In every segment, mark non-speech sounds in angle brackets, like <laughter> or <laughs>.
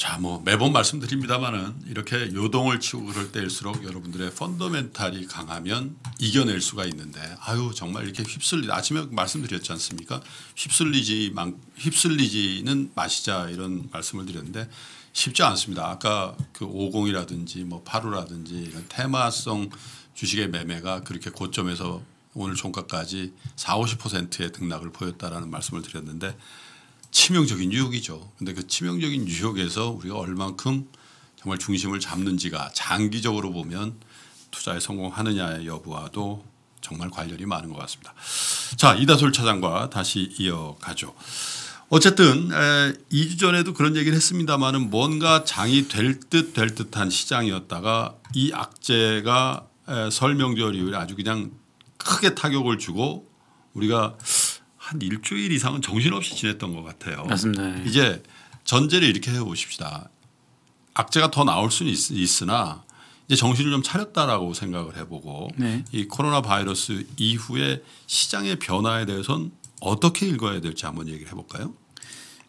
자, 뭐 매번 말씀드립니다만은 이렇게 요동을 치고 그럴 때일수록 여러분들의 펀더멘탈이 강하면 이겨낼 수가 있는데 아유 정말 이렇게 휩쓸리 다 아침에 말씀드렸지 않습니까? 휩쓸리지 만 휩쓸리지는 마시자 이런 말씀을 드렸는데 쉽지 않습니다. 아까 그오공이라든지뭐 8루라든지 이런 테마성 주식의 매매가 그렇게 고점에서 오늘 종가까지 4, 50%의 등락을 보였다라는 말씀을 드렸는데 치명적인 유혹이죠. 근데 그 치명적인 유혹에서 우리가 얼만큼 정말 중심을 잡는지가 장기적으로 보면 투자에 성공하느냐의 여부와도 정말 관련이 많은 것 같습니다. 자, 이다솔 차장과 다시 이어가죠. 어쨌든 에, 2주 전에도 그런 얘기를 했습니다마는 뭔가 장이 될 듯 될 듯한 시장이었다가 이 악재가 설명절 이후에 아주 그냥 크게 타격을 주고 우리가 한 일주일 이상은 정신없이 지냈던 것 같아요. 맞습니다. 네. 이제 전제를 이렇게 해 오십시다. 악재가 더 나올 수는 있, 으나 이제 정신을 좀 차렸다라고 생각을 해보고 네. 이 코로나 바이러스 이후에 시장의 변화에 대해서는 어떻게 읽어야 될지 한번 얘기를 해볼까요?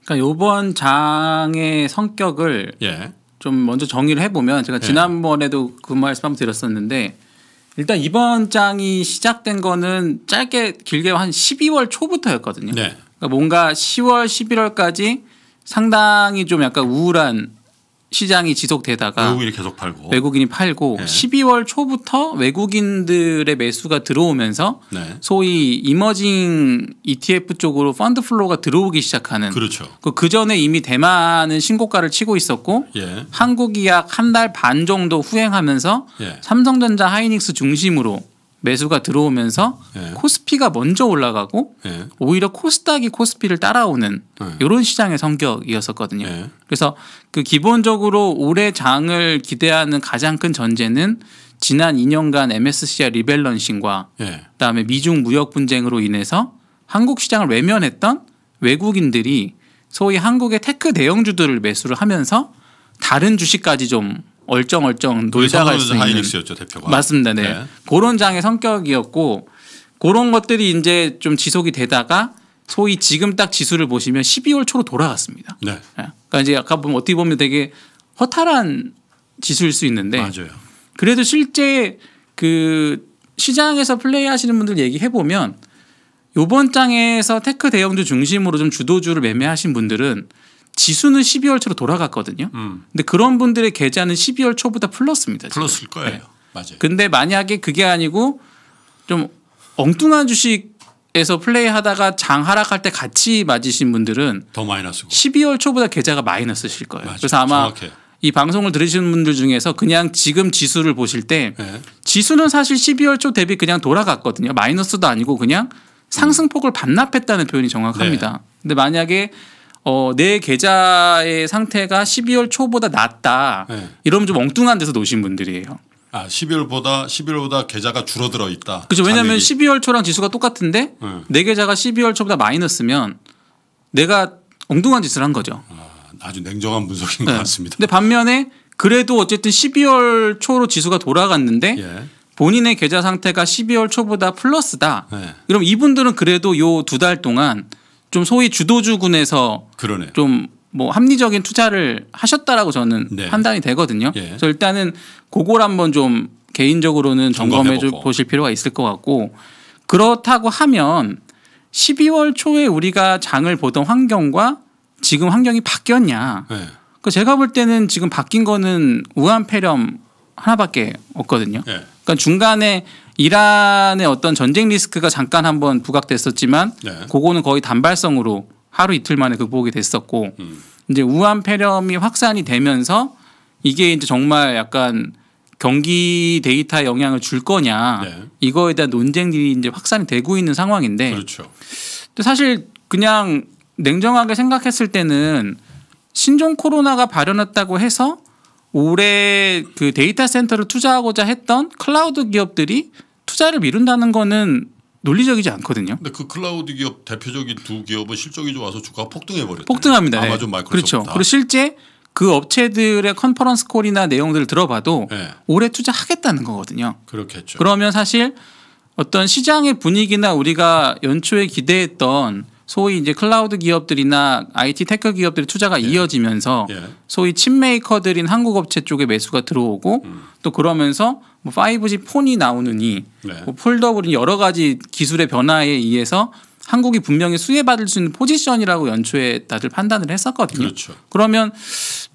그러니까 이번 장의 성격을 예. 좀 먼저 정의를 해보면 제가 예. 지난번에도 예. 그 말씀 한번 드렸었는데 일단 이번 장이 시작된 거는 짧게 길게 한 12월 초부터였거든요. 네. 그러니까 뭔가 10월, 11월까지 상당히 좀 약간 우울한 시장이 지속되다가 외국인이 계속 팔고 외국인이 팔고 네. 12월 초부터 외국인들의 매수가 들어오면서 네. 소위 이머징 ETF 쪽으로 펀드 플로우가 들어오기 시작하는 그렇죠. 그, 그 전에 이미 대만은 신고가를 치고 있었고 예. 한국이 약 한 달 반 정도 후행하면서 예. 삼성전자 하이닉스 중심으로 매수가 들어오면서 예. 코스피가 먼저 올라가고 예. 오히려 코스닥이 코스피를 따라오는 예. 이런 시장의 성격이었었거든요. 예. 그래서 그 기본적으로 올해 장을 기대하는 가장 큰 전제는 지난 2년간 MSCI 리밸런싱과 예. 그다음에 미중 무역 분쟁으로 인해서 한국 시장을 외면했던 외국인들이 소위 한국의 테크 대형주들을 매수를 하면서 다른 주식까지 좀 얼쩡얼쩡 그 놀다가 있는 하이닉스였죠 대표가 맞습니다. 네. 네. 그런 장의 성격이었고 그런 것들이 이제 좀 지속이 되다가 소위 지금 딱 지수를 보시면 12월 초로 돌아갔습니다. 네. 네. 그러니까 이제 아까 보면 어떻게 보면 되게 허탈한 지수일 수 있는데 맞아요. 그래도 실제 그 시장에서 플레이하시는 분들 얘기해 보면 요번 장에서 테크 대형주 중심으로 좀 주도주를 매매하신 분들은 지수는 12월 초로 돌아갔거든요. 음. 근데 그런 분들의 계좌는 12월 초보다 플러스입니다. 지금. 플러스일 거예요. 네. 맞아요. 근데 만약에 그게 아니고 좀 엉뚱한 주식에서 플레이하다가 장 하락할 때 같이 맞으신 분들은 더 마이너스고 12월 초보다 계좌가 마이너스실 거예요. 맞아요. 그래서 아마 정확해이 방송을 들으시는 분들 중에서 그냥 지금 지수를 보실 때 네. 지수는 사실 12월 초 대비 그냥 돌아갔거든요. 마이너스도 아니고 그냥 상승폭을 반납했다는 표현이 정확합니다. 네. 근데 만약에 어, 내 계좌의 상태가 12월 초보다 낫다. 네. 이러면 좀 엉뚱한 데서 노신 분들이에요. 아, 12월보다 11월보다 계좌가 줄어들어 있다. 그죠 왜냐하면 12월 초랑 지수가 똑같은데 네. 내 계좌가 12월 초보다 마이너스면 내가 엉뚱한 짓을 한 거죠. 아, 주 냉정한 분석인 네. 것 같습니다. 근데 반면에 그래도 어쨌든 12월 초로 지수가 돌아갔는데 예. 본인의 계좌 상태가 12월 초보다 플러스다. 네. 그럼 이분들은 그래도 요 두 달 동안 좀 소위 주도주군에서 좀 뭐 합리적인 투자를 하셨다라고 저는 네. 판단이 되거든요. 예. 그래서 일단은 그걸 한번 좀 개인적으로는 점검해 보실 필요가 있을 것 같고 그렇다고 하면 12월 초에 우리가 장을 보던 환경과 지금 환경이 바뀌었냐? 네. 그 제가 볼 때는 지금 바뀐 거는 우한폐렴 하나밖에 없거든요. 네. 그러니까 중간에 이란의 어떤 전쟁 리스크가 잠깐 한번 부각됐었지만 네. 그거는 거의 단발성으로 하루 이틀 만에 극복이 됐었고 음. 이제 우한 폐렴이 확산이 되면서 이게 이제 정말 약간 경기 데이터에 영향을 줄 거냐 네. 이거에 대한 논쟁들이 이제 확산이 되고 있는 상황인데 그렇죠. 사실 그냥 냉정하게 생각했을 때는 신종 코로나가 발현했다고 해서 올해 그 데이터 센터를 투자하고자 했던 클라우드 기업들이 투자를 미룬다는 거는 논리적이지 않거든요. 근데 그 클라우드 기업 대표적인 두 기업은 실적이 좋아서 주가 폭등해 버렸죠. 폭등합니다. 네. 아마존 마이크로소프트. 그렇죠. 그리고 실제 그 업체들의 컨퍼런스 콜이나 내용들을 들어봐도 네. 올해 투자하겠다는 거거든요. 그렇겠죠. 그러면 사실 어떤 시장의 분위기나 우리가 연초에 기대했던 소위 이제 클라우드 기업들이나 IT 테크 기업들의 투자가 예. 이어지면서 예. 소위 칩메이커들인 한국 업체 쪽에 매수가 들어오고 음. 또 그러면서 뭐 5G 폰이 나오느니 네. 뭐 폴더블이 여러 가지 기술의 변화에 의해서 한국이 분명히 수혜받을 수 있는 포지션이라고 연초에 다들 판단을 했었거든요. 그렇죠. 그러면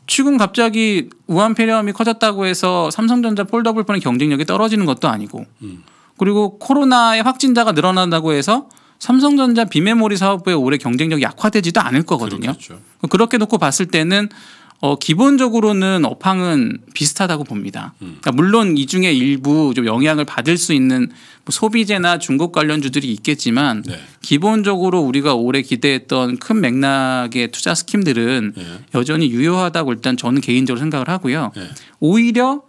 지금 갑자기 우한폐렴이 커졌다고 해서 삼성전자 폴더블폰의 경쟁력이 떨어지는 것도 아니고 음. 그리고 코로나의 확진자가 늘어난다고 해서 삼성전자 비메모리 사업부의 올해 경쟁력이 약화되지도 않을 거거든요. 그렇겠죠. 그렇죠. 그렇게 놓고 봤을 때는 어, 기본적으로는 업황은 비슷하다고 봅니다. 음. 그러니까 물론 이 중에 일부 좀 영향을 받을 수 있는 뭐 소비재나 중국 관련주들이 있겠지만 네. 기본적으로 우리가 올해 기대했던 큰 맥락의 투자 스킴들은 네. 여전히 유효하다고 일단 저는 개인적으로 생각을 하고요. 네. 오히려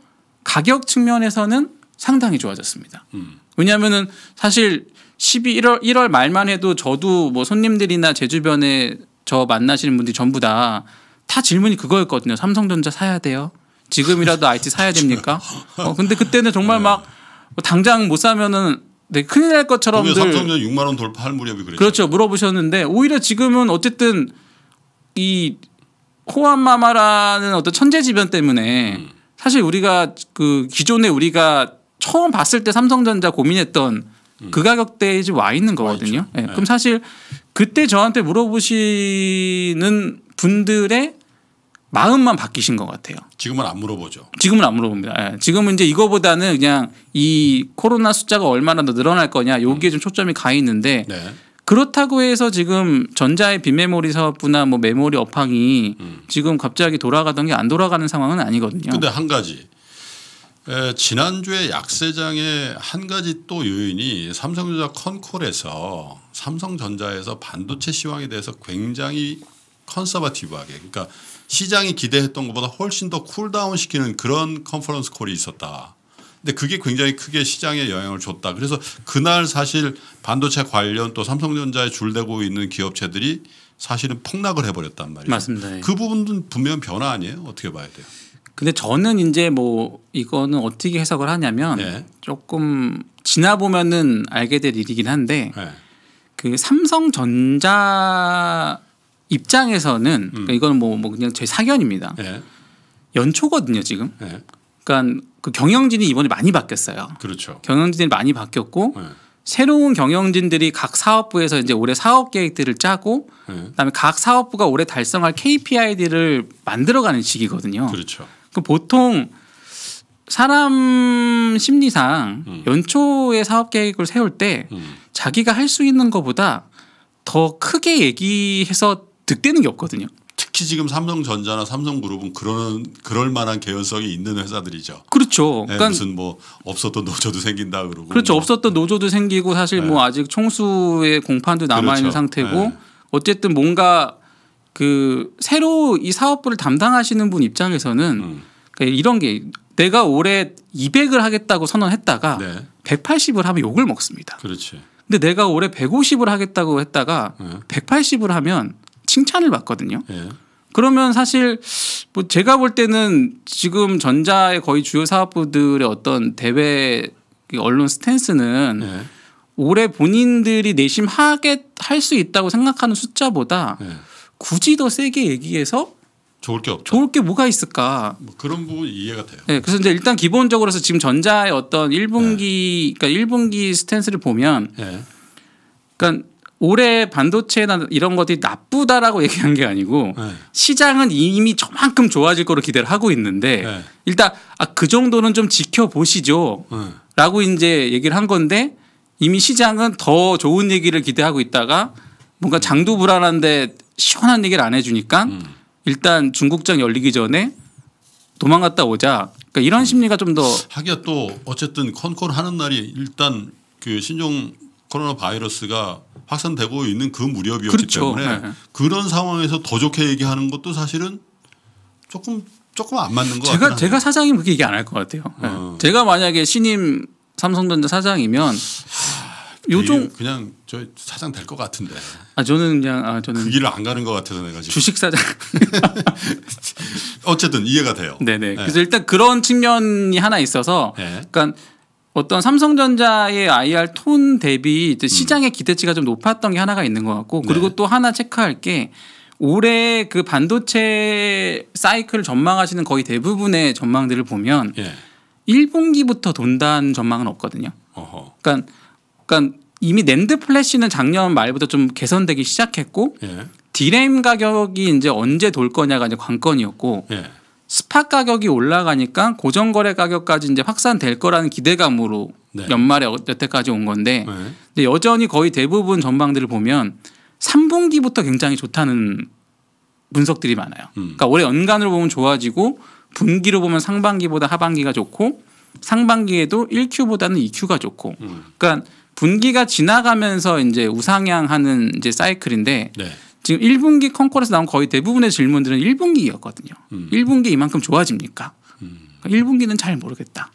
가격 측면에서는 상당히 좋아졌습니다. 음. 왜냐하면 사실 12 1월 1월 말만 해도 저도 뭐 손님들이나 제 주변에 저 만나시는 분들이 전부 다다 다 질문이 그거였거든요. 삼성전자 사야 돼요. 지금이라도 IT 사야 됩니까? <laughs> 어, 근데 그때는 정말 네. 막 뭐 당장 못 사면은 네, 큰일 날 것처럼 삼성전자 6만 원 돌파할 무렵이 그랬죠. 그렇죠. 물어보셨는데 오히려 지금은 어쨌든 이호암마마라는 어떤 천재지변 때문에 음. 사실 우리가 그 기존에 우리가 처음 봤을 때 삼성전자 고민했던 음. 그 가격대에 와 있는 거거든요. 예, 네. 그럼 사실 그때 저한테 물어보시는 분들의 마음만 바뀌신 것 같아요. 지금은 안 물어보죠. 지금은 안 물어봅니다. 예. 지금은 이제 이거보다는 그냥 이 코로나 숫자가 얼마나 더 늘어날 거냐 여기에 음. 좀 초점이 가 있는데 네. 그렇다고 해서 지금 전자의 빈메모리 사업부나 뭐 메모리 업황이 음. 지금 갑자기 돌아가던 게 안 돌아가는 상황은 아니거든요. 근데 한 가지 에, 지난주에 약세장의 한 가지 또 요인이 삼성전자 컨콜에서 삼성전자에서 반도체 시황에 대해서 굉장히 컨서바티브하게 그러니까 시장이 기대했던 것보다 훨씬 더 쿨다운 시키는 그런 컨퍼런스 콜이 있었다. 근데 그게 굉장히 크게 시장에 영향을 줬다. 그래서 그날 사실 반도체 관련 또 삼성전자에 줄대고 있는 기업체들이 사실은 폭락을 해버렸단 말이에요. 맞습니다. 예. 그 부분은 분명 변화 아니에요? 어떻게 봐야 돼요? 근데 저는 이제 뭐 이거는 어떻게 해석을 하냐면 네. 조금 지나 보면은 알게 될 일이긴 한데 네. 그 삼성전자 입장에서는 음. 그러니까 이거는 뭐, 뭐 그냥 제 사견입니다. 네. 연초거든요 지금. 네. 그러니까 그 경영진이 이번에 많이 바뀌었어요. 그렇죠. 경영진이 많이 바뀌었고 네. 새로운 경영진들이 각 사업부에서 이제 올해 사업 계획들을 짜고 네. 그다음에 각 사업부가 올해 달성할 KPI들을 만들어가는 시기거든요. 그렇죠. 그 보통 사람 심리상 음. 연초에 사업 계획을 세울 때 음. 자기가 할 수 있는 것보다 더 크게 얘기해서 득되는 게 없거든요. 특히 지금 삼성전자나 삼성그룹은 그런 그럴 만한 개연성이 있는 회사들이죠. 그렇죠. 네, 그러니까 무슨 뭐 없었던 노조도 생긴다 그러고. 그렇죠. 뭐. 없었던 노조도 생기고 사실 뭐 네. 뭐 아직 총수의 공판도 남아 있는 그렇죠. 상태고 네. 어쨌든 뭔가 그 새로 이 사업부를 담당하시는 분 입장에서는 음. 그러니까 이런 게 내가 올해 200을 하겠다고 선언했다가 네. 180을 하면 욕을 먹습니다. 그렇지. 근데 내가 올해 150을 하겠다고 했다가 네. 180을 하면 칭찬을 받거든요. 네. 그러면 사실 뭐 제가 볼 때는 지금 전자의 거의 주요 사업부들의 어떤 대외 언론 스탠스는 네. 올해 본인들이 내심 하게 할 수 있다고 생각하는 숫자보다 네. 굳이 더 세게 얘기해서 좋을 게 없다. 좋을 게 뭐가 있을까? 뭐 그런 부분 이해가 돼요. 네, 그래서 이제 일단 기본적으로서 지금 전자의 어떤 1분기 네. 그러니까 1분기 스탠스를 보면 네. 그러니까 올해 반도체나 이런 것들이 나쁘다라고 <laughs> 얘기한 게 아니고 네. 시장은 이미 저만큼 좋아질 거로 기대를 하고 있는데 네. 일단 아, 그 정도는 좀 지켜보시죠. 네. 라고 이제 얘기를 한 건데 이미 시장은 더 좋은 얘기를 기대하고 있다가 뭔가 장도 불안한데 시원한 얘기를 안 해주니까 음. 일단 중국장 열리기 전에 도망갔다 오자. 그러니까 이런 음. 심리가 좀 더 하기야 또 어쨌든 컨콜 하는 날이 일단 그 신종 코로나 바이러스가 확산되고 있는 그 무렵이었기 그렇죠. 때문에 네. 그런 상황에서 더 좋게 얘기하는 것도 사실은 조금 조금 안 맞는 거 같아요. 제가 사장님 그렇게 얘기 안 할 것 같아요. 네. 어. 제가 만약에 신임 삼성전자 사장이면 요종 그냥 저 사장 될 것 같은데. 아 저는 그냥 아 저는 그 길을 안 가는 것 같아서 내가 지금 주식 사장. <laughs> 어쨌든 이해가 돼요. 네네. 네. 그래서 일단 그런 측면이 하나 있어서, 네. 그러니까 어떤 삼성전자의 IR 톤 대비 시장의 음. 기대치가 좀 높았던 게 하나가 있는 것 같고, 그리고 네. 또 하나 체크할 게. 올해 그 반도체 사이클 전망하시는 거의 대부분의 전망들을 보면 예. 1분기부터 돈다는 전망은 없거든요. 어허. 그러니까 그러니까 이미 낸드 플래시는 작년 말부터 좀 개선되기 시작했고 예. 디램 가격이 이제 언제 돌 거냐가 이제 관건이었고 예. 스팟 가격이 올라가니까 고정거래 가격까지 이제 확산될 거라는 기대감으로 네. 연말에 여태까지 온 건데 네. 근데 여전히 거의 대부분 전망들을 보면 3분기부터 굉장히 좋다는 분석들이 많아요. 음. 그러니까 올해 연간으로 보면 좋아지고 분기로 보면 상반기보다 하반기가 좋고 상반기에도 1Q보다는 2Q가 좋고 음. 그러니까 분기가 지나가면서 이제 우상향하는 이제 사이클인데 네. 지금 1분기 컨콜에서 나온 거의 대부분의 질문들은 1분기였거든요. 음. 1분기 이만큼 좋아집니까? 음. 1분기는 그러니까 잘 모르겠다.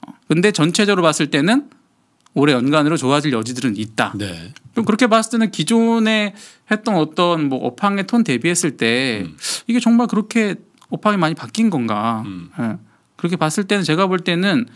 어, 근데 전체적으로 봤을 때는 올해 연간으로 좋아질 여지들은 있다. 네. 그럼 그렇게 봤을 때는 기존에 했던 어떤 뭐 업황의 톤 대비했을 때 음. 이게 정말 그렇게 업황이 많이 바뀐 건가? 음. 네. 그렇게 봤을 때는 제가 볼 때는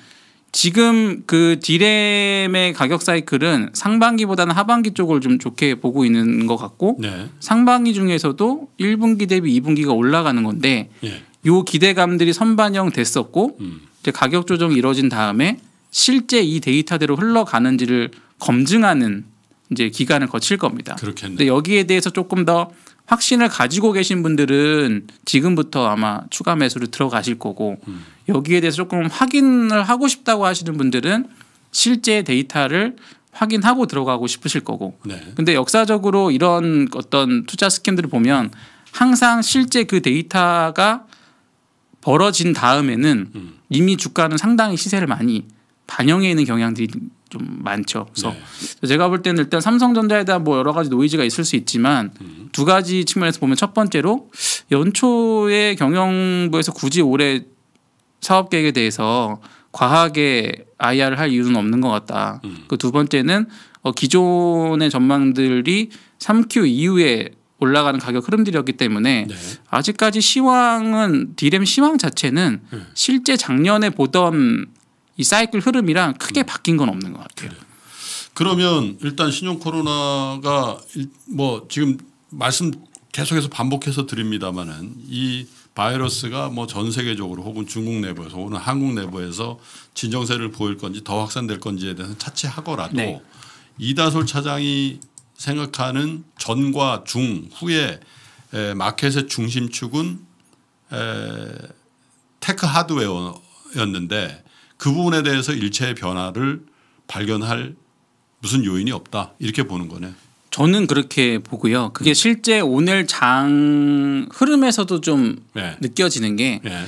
지금 그 디램의 가격 사이클은 상반기보다는 하반기 쪽을 좀 좋게 보고 있는 것 같고 네. 상반기 중에서도 1분기 대비 2분기가 올라가는 건데 네. 요 기대감들이 선반영 됐었고 음. 이제 가격 조정이 이뤄진 다음에 실제 이 데이터대로 흘러가는지를 검증하는 이제 기간을 거칠 겁니다. 그렇겠네. 근데 여기에 대해서 조금 더 확신을 가지고 계신 분들은 지금부터 아마 추가 매수를 들어가실 거고 음. 여기에 대해서 조금 확인을 하고 싶다고 하시는 분들은 실제 데이터를 확인하고 들어가고 싶으실 거고 네. 근데 역사적으로 이런 어떤 투자 스캔들을 보면 항상 실제 그 데이터가 벌어진 다음에는 음. 이미 주가는 상당히 시세를 많이 반영해 있는 경향들이 좀 많죠. 그래서 네. 제가 볼 때는 일단 삼성전자에 대한 뭐 여러 가지 노이즈가 있을 수 있지만 음. 두 가지 측면에서 보면 첫 번째로 연초에 경영부에서 굳이 올해 사업 계획에 대해서 과하게 IR을 할 이유는 없는 것 같다. 음. 그두 번째는 어, 기존의 전망들이 3Q 이후에 올라가는 가격 흐름들이었기 때문에 네. 아직까지 시황은 디램 시황 자체는 음. 실제 작년에 보던 이 사이클 흐름이랑 크게 음. 바뀐 건 없는 것 같아요. 그래. 네. 그러면 일단 신용 코로나가 뭐 지금 말씀 계속해서 반복해서 드립니다만은 이 바이러스가 뭐 전 세계적으로 혹은 중국 내부에서 혹은 한국 내부에서 진정세를 보일 건지 더 확산될 건지에 대해서 차치하거라도 네. 이다솔 차장이 생각하는 전과 중 후에 마켓의 중심축은 테크 하드웨어였는데 그 부분에 대해서 일체의 변화를 발견할 무슨 요인이 없다 이렇게 보는 거네. 저는 그렇게 보고요. 그게 음. 실제 오늘 장 흐름에서도 좀 네. 느껴지는 게, 네.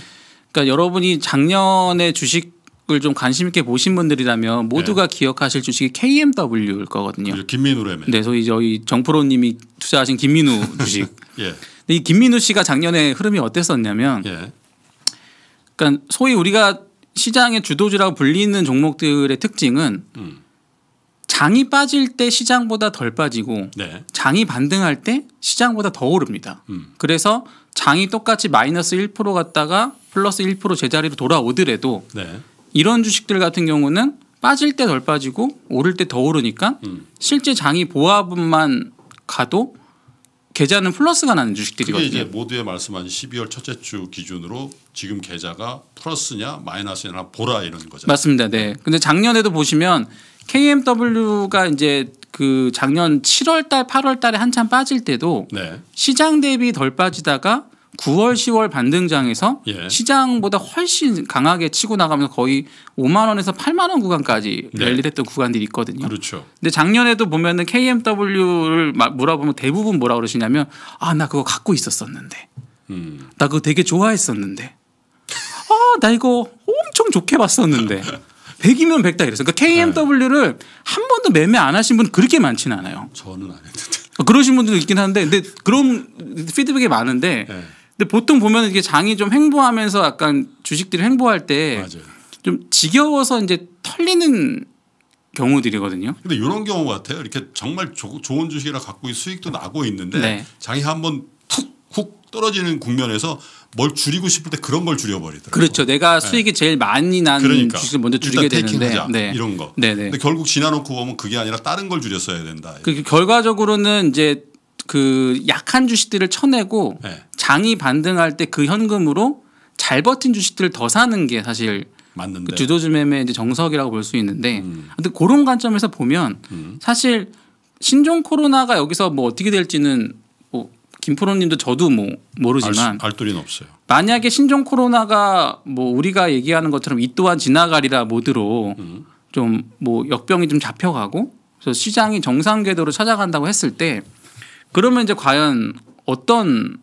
그러니까 여러분이 작년에 주식좀 관심 있게 보신 분들이라면 모두가 네. 기억하실 주식이 KMW일 거거든요. 김민우라 네, 소위 저희 정프로님이 투자하신 김민우 <laughs> 주식. 예. 근데 이 김민우 씨가 작년에 흐름이 어땠었냐면, 예. 그러니까 소위 우리가 시장의 주도주라고 불리는 종목들의 특징은 음. 장이 빠질 때 시장보다 덜 빠지고 네. 장이 반등할 때 시장보다 더 오릅니다. 음. 그래서 장이 똑같이 마이너스 1% 갔다가 플러스 1% 제자리로 돌아오더라도 네. 이런 주식들 같은 경우는 빠질 때 덜 빠지고 오를 때 더 오르니까 음. 실제 장이 보합분만 가도 계좌는 플러스가 나는 주식들이거든요. 이제 모두의 말씀한 12월 첫째 주 기준으로 지금 계좌가 플러스냐 마이너스냐 보라 이런 거죠. 맞습니다. 네. 네. 근데 작년에도 보시면 KMW가 이제 그 작년 7월 달 8월 달에 한참 빠질 때도 네. 시장 대비 덜 빠지다가 9월, 10월 반등장에서 예. 시장보다 훨씬 강하게 치고 나가면서 거의 5만 원에서 8만 원 구간까지 네. 랠리됐던 구간들이 있거든요. 그렇죠. 근데 작년에도 보면은 KMW를 물어보면 대부분 뭐라 그러시냐면 아 나 그거 갖고 있었었는데 음. 나 그거 되게 좋아했었는데 아 나 이거 엄청 좋게 봤었는데 100이면 <laughs> 100다 이랬어요. 그러니까 KMW를 네. 한 번도 매매 안 하신 분 그렇게 많지는 않아요. 저는 안 했는데. 아, 그러신 분들도 있긴 한데 근데 그런 피드백이 많은데 네. 근데 보통 보면 이게 장이 좀 횡보하면서 약간 주식들이 횡보할 때 좀 지겨워서 이제 털리는 경우들이거든요. 근데 이런 경우 같아요. 이렇게 정말 조, 좋은 주식이라 갖고 수익도 나고 있는데 네. 장이 한번 툭 훅 떨어지는 국면에서 뭘 줄이고 싶을 때 그런 걸 줄여버리더라고요. 그렇죠. 내가 네. 수익이 네. 제일 많이 나는 그러니까. 주식을 먼저 줄이게 되는데 네. 이런 거. 네네. 네. 근데 결국 지나놓고 보면 그게 아니라 다른 걸 줄였어야 된다. 그 결과적으로는 이제 그 약한 주식들을 쳐내고 네. 장이 반등할 때 그 현금으로 잘 버틴 주식들을 더 사는 게 사실 맞는데. 그 주도주 매매 이제 정석이라고 볼 수 있는데 음. 근데 그런 관점에서 보면 음. 사실 신종 코로나가 여기서 뭐 어떻게 될지는 뭐 김프로님도 저도 뭐 모르지만 알, 수, 알 없어요. 만약에 신종 코로나가 뭐 우리가 얘기하는 것처럼 이 또한 지나가리라 모드로 음. 좀뭐 역병이 좀 잡혀가고 그래서 시장이 정상 궤도로 찾아간다고 했을 때 그러면 이제 과연 어떤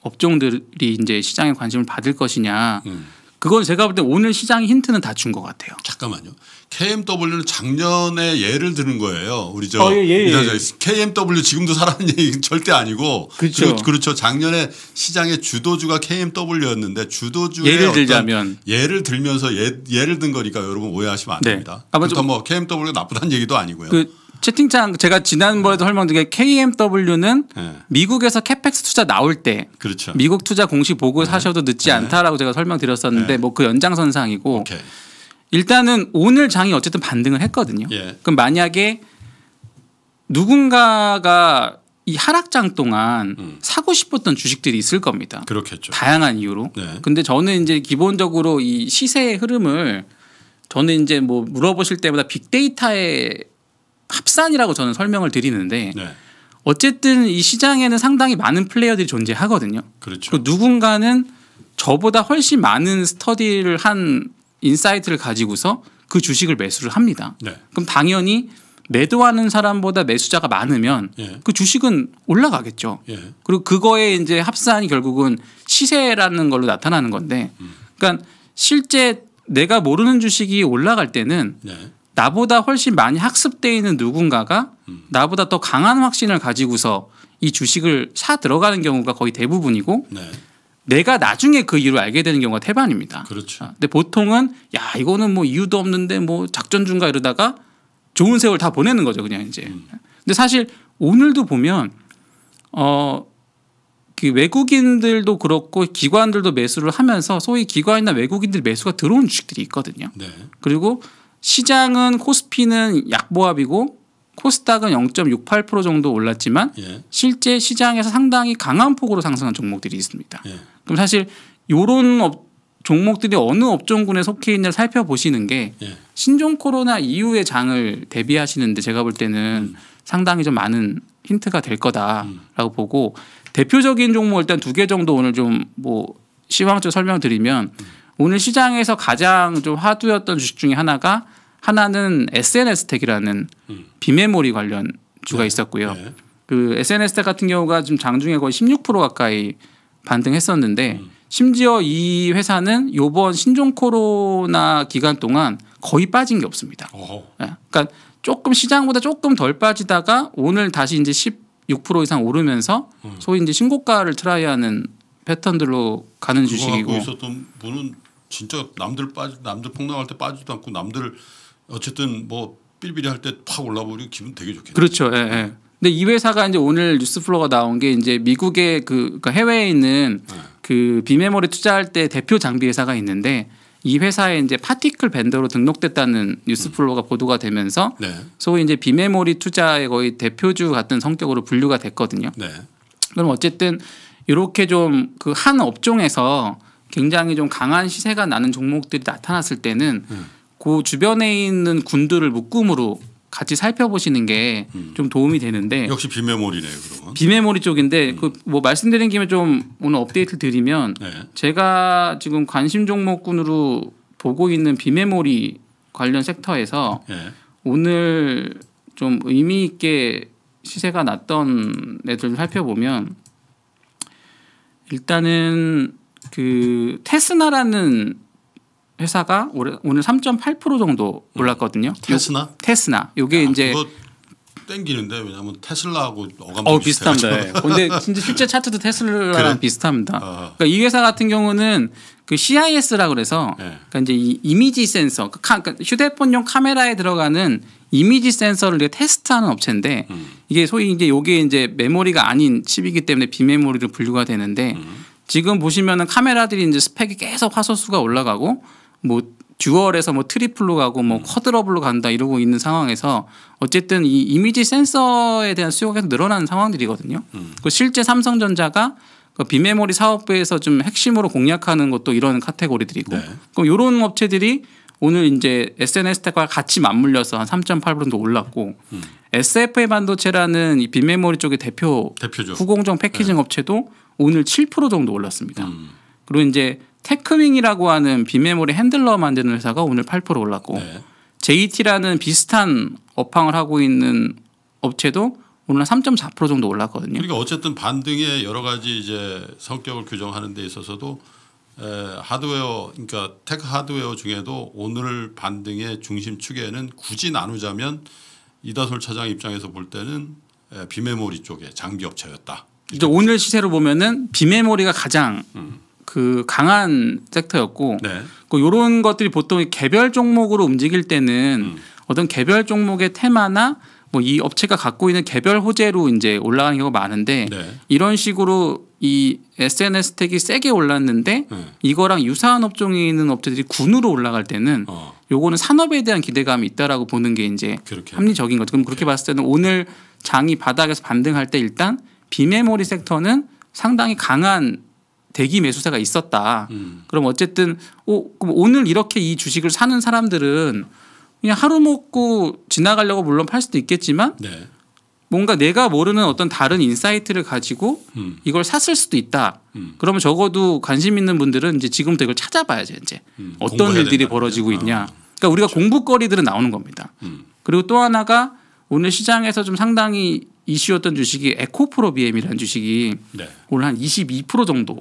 업종들이 이제 시장에 관심을 받을 것이냐. 음. 그건 제가 볼 때 오늘 시장의 힌트는 다 준 것 같아요. 잠깐만요. KMW는 작년에 예를 드는 거예요. 우리 저 어, 예, 예, 예. KMW 지금도 살아는 얘기 <laughs> 절대 아니고 그렇죠. 그렇죠. 작년에 시장의 주도주가 KMW였는데 주도주의 예를 들자면 예를 들면서 예, 예를 든 거니까 여러분 오해하시면 안 네. 됩니다. 네. 그렇다뭐 KMW가 나쁘다는 얘기도 아니고요. 그 채팅창 제가 지난번에도 네. 설명드린 게 KMW는 네. 미국에서 캐펙스 투자 나올 때 그렇죠. 미국 투자 공식 보고 네. 사셔도 늦지 않다라고 제가 설명드렸었는데 뭐 그 연장선상이고 오케이. 일단은 오늘 장이 어쨌든 반등을 했거든요. 예. 그럼 만약에 누군가가 이 하락장 동안 음. 사고 싶었던 주식들이 있을 겁니다. 그렇겠죠. 다양한 이유로. 네. 근데 저는 이제 기본적으로 이 시세의 흐름을 저는 이제 뭐 물어보실 때마다 빅데이터에 합산이라고 저는 설명을 드리는데 네. 어쨌든 이 시장에는 상당히 많은 플레이어들이 존재하거든요. 그렇죠. 그리고 누군가는 저보다 훨씬 많은 스터디를 한 인사이트를 가지고서 그 주식을 매수를 합니다. 네. 그럼 당연히 매도하는 사람보다 매수자가 많으면 예. 그 주식은 올라가겠죠. 예. 그리고 그거에 이제 합산이 결국은 시세라는 걸로 나타나는 건데, 음. 그러니까 실제 내가 모르는 주식이 올라갈 때는 네. 나보다 훨씬 많이 학습되어 있는 누군가가 음. 나보다 더 강한 확신을 가지고서 이 주식을 사 들어가는 경우가 거의 대부분이고 네. 내가 나중에 그 이유를 알게 되는 경우가 태반입니다. 그렇죠. 아, 근데 보통은 야 이거는 뭐 이유도 없는데 뭐 작전 중가 이러다가 좋은 세월 다 보내는 거죠 그냥 이제. 음. 근데 사실 오늘도 보면 어. 그 외국인들도 그렇고 기관들도 매수를 하면서 소위 기관이나 외국인들 매수가 들어온 주식들이 있거든요. 네. 그리고 시장은 코스피는 약보합이고 코스닥은 0.68% 정도 올랐지만 예. 실제 시장에서 상당히 강한 폭으로 상승한 종목들이 있습니다. 예. 그럼 사실 요런 업, 종목들이 어느 업종군에 속해 있는지를 살펴보시는 게 예. 신종 코로나 이후의 장을 대비하시는데 제가 볼 때는 음. 상당히 좀 많은 힌트가 될 거다라고 음. 보고 대표적인 종목 일단 두 개 정도 오늘 좀 뭐 시황적 설명드리면 음. 오늘 시장에서 가장 좀 화두였던 주식 중에 하나가 하나는 SNS 텍이라는 음. 비메모리 관련 주가 네. 있었고요. 네. 그 SNS 텍 같은 경우가 지금 장중에 거의 16% 가까이 반등했었는데 음. 심지어 이 회사는 요번 신종 코로나 기간 동안 거의 빠진 게 없습니다. 네. 그러니까 조금 시장보다 조금 덜 빠지다가 오늘 다시 이제 16% 이상 오르면서 음. 소위 이제 신고가를 트라이하는 패턴들로 가는 주식이고. 있었던 분은 진짜 남들 빠지 남들 폭락할 때 빠지도 지 않고 남들 어쨌든 뭐 삘비리 할때 팍 올라버리고 기분 되게 좋겠네요. 그렇죠. 예, 예. 근데 이 회사가 이제 오늘 뉴스플로가 나온 게 이제 미국의 그 그러니까 해외에 있는 네. 그 비메모리 투자할 때 대표 장비 회사가 있는데 이 회사에 이제 파티클 벤더로 등록됐다는 뉴스플로가 음. 보도가 되면서 네. 소위 이제 비메모리 투자의 거의 대표주 같은 성격으로 분류가 됐거든요. 네. 그럼 어쨌든 이렇게 좀 그 한 업종에서 굉장히 좀 강한 시세가 나는 종목들이 나타났을 때는 음. 그 주변에 있는 군들을 묶음으로 같이 살펴보시는 게좀 음. 도움이 되는데 역시 비메모리네요 그러면 비메모리 쪽인데 음. 그뭐 말씀드린 김에 좀 오늘 업데이트 드리면 네. 제가 지금 관심 종목군으로 보고 있는 비메모리 관련 섹터에서 네. 오늘 좀 의미 있게 시세가 났던 애들 살펴보면 일단은 그 테스나라는 회사가 올해, 오늘 3.8% 정도 음. 올랐거든요. 테스나? 요, 테스나. 요게 야, 이제 땡기는데 왜냐면 테슬라하고 어감 어, 비슷합니 예. <laughs> 근데 진짜 실제 차트도 테슬라랑 그래? 비슷합니다. 어. 그러니까 이 회사 같은 경우는 그 CIS라 그래서 네. 그러니까 이제 이 이미지 센서, 그 그러니까 휴대폰용 카메라에 들어가는 이미지 센서를 이제 테스트하는 업체인데 음. 이게 소위 이제 요게 이제 메모리가 아닌 칩이기 때문에 비메모리로 분류가 되는데 음. 지금 보시면은 카메라들이 이제 스펙이 계속 화소수가 올라가고 뭐 듀얼에서 뭐 트리플로 가고 뭐 음. 쿼드러블로 간다 이러고 있는 상황에서 어쨌든 이 이미지 센서에 대한 수요가 계속 늘어나는 상황들이거든요. 음. 그 실제 삼성전자가 그 비메모리 사업부에서 좀 핵심으로 공략하는 것도 이런 카테고리들이고 네. 그럼 이런 업체들이 오늘 이제 SNS텍과 같이 맞물려서 한 3.8% 올랐고 음. SFA 반도체라는 이 빈메모리 쪽의 대표 대표죠. 후공정 패키징 네. 업체도 오늘 7% 정도 올랐습니다. 음. 그리고 이제 테크윙이라고 하는 빈메모리 핸들러 만드는 회사가 오늘 8% 올랐고 네. JT라는 비슷한 업황을 하고 있는 업체도 오늘 한3.4% 정도 올랐거든요. 그러니까 어쨌든 반등의 여러 가지 이제 성격을 규정하는 데 있어서도 에, 하드웨어 그러니까 테크 하드웨어 중에도 오늘 반등의 중심 축에는 굳이 나누자면 이다솔 차장 입장에서 볼 때는 에, 비메모리 쪽에 장비 업체였다. 이제 오늘 시세로 보면은 비메모리가 가장 음. 그 강한 섹터였고 네. 그 요런 것들이 보통 개별 종목으로 움직일 때는 음. 어떤 개별 종목의 테마나 뭐이 업체가 갖고 있는 개별 호재로 이제 올라가는 경우가 많은데 네. 이런 식으로 이 SNS 택이 세게 올랐는데 네. 이거랑 유사한 업종에 있는 업체들이 군으로 올라갈 때는 어. 요거는 산업에 대한 기대감이 있다라고 보는 게 이제 합리적인 거죠. 그럼 그렇게 네. 봤을 때는 오늘 장이 바닥에서 반등할 때 일단 비메모리 섹터는 상당히 강한 대기 매수세가 있었다. 음. 그럼 어쨌든 오, 그럼 오늘 이렇게 이 주식을 사는 사람들은 그냥 하루 먹고 지나가려고 물론 팔 수도 있겠지만 네. 뭔가 내가 모르는 어떤 다른 인사이트를 가지고 음. 이걸 샀을 수도 있다. 음. 그러면 적어도 관심 있는 분들은 이제 지금부터 이걸 찾아봐야죠. 이제 음. 어떤 일들이 벌어지고 아. 있냐. 아. 그러니까 우리가 그렇죠. 공부거리들은 나오는 겁니다. 음. 그리고 또 하나가 오늘 시장에서 좀 상당히 이슈였던 주식이 에코프로비엠이라는 주식이 네. 오늘 한 22% 정도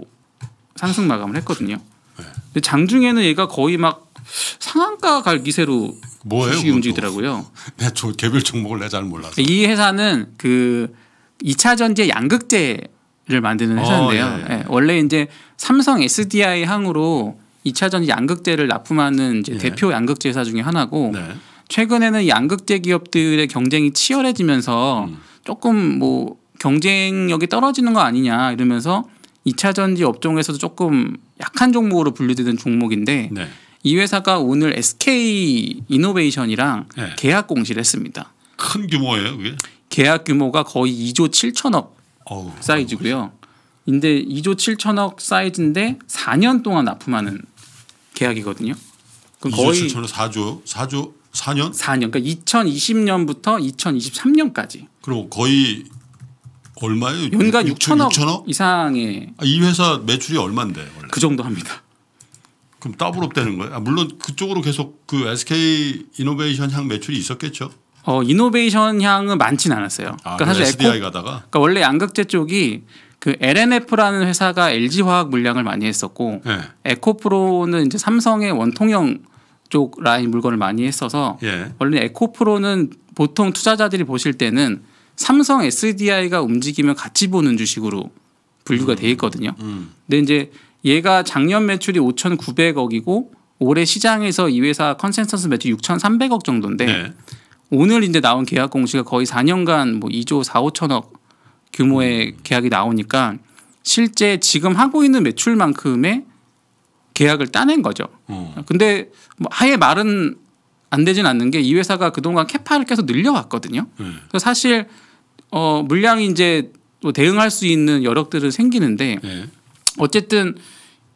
상승 마감을 했거든요. 네. 근데 장중에는 얘가 거의 막 상한가 갈 기세로 뭐예요? 주식이 움직이더라고요. <laughs> 내 개별 종목을 내 잘 몰라서. 이 회사는 그 2차 전지 양극재를 만드는 아, 회사인데요. 어, 예, 예. 예, 원래 이제 삼성 SDI 항으로 2차 전지 양극재를 납품하는 이제 예. 대표 양극재 회사 중에 하나고 네. 최근에는 양극재 기업들의 경쟁이 치열해지면서 음. 조금 뭐 경쟁력이 떨어지는 거 아니냐 이러면서 2차 전지 업종에서도 조금 약한 종목으로 분류되는 종목인데 네. 이 회사가 오늘 SK 이노베이션이랑 네. 계약 공시를 했습니다. 큰 규모예요, 그게? 계약 규모가 거의 2조 7천억 어우, 사이즈고요. 근데 2조 7천억 사이즈인데 4년 동안 납품하는 계약이거든요. 그럼 2조 7천억 4조 4조 4년? 4년. 그러니까 2020년부터 2023년까지. 그럼 거의 얼마예요? 연간 6천억, 6천억? 이상의 아, 이 회사 매출이 얼마인데? 원래. 그 정도 합니다. 그럼 더블업되는 거예요? 아, 물론 그쪽으로 계속 그 SK 이노베이션 향 매출이 있었겠죠. 어 이노베이션 향은 많진 않았어요. 아, 그러니까 사실 SDI 에코, 가다가. 그러니까 원래 양극재 쪽이 그 LNF라는 회사가 LG 화학 물량을 많이 했었고 네. 에코프로는 이제 삼성의 원통형 쪽 라인 물건을 많이 했어서 예. 원래 에코프로는 보통 투자자들이 보실 때는 삼성 SDI가 움직이면 같이 보는 주식으로 분류가 음. 돼 있거든요. 음. 근데 이제 얘가 작년 매출이 5,900억이고 올해 시장에서 이 회사 컨센서스 매출 6,300억 정도인데 네. 오늘 이제 나온 계약 공시가 거의 4년간 뭐 2조 4, 5천억 규모의 계약이 나오니까 실제 지금 하고 있는 매출만큼의 계약을 따낸 거죠. 어. 근데 뭐 아예 말은 안 되진 않는 게 이 회사가 그동안 캐파를 계속 늘려왔거든요. 네. 그래서 사실 어 물량이 이제 뭐 대응할 수 있는 여력들은 생기는데 네. 어쨌든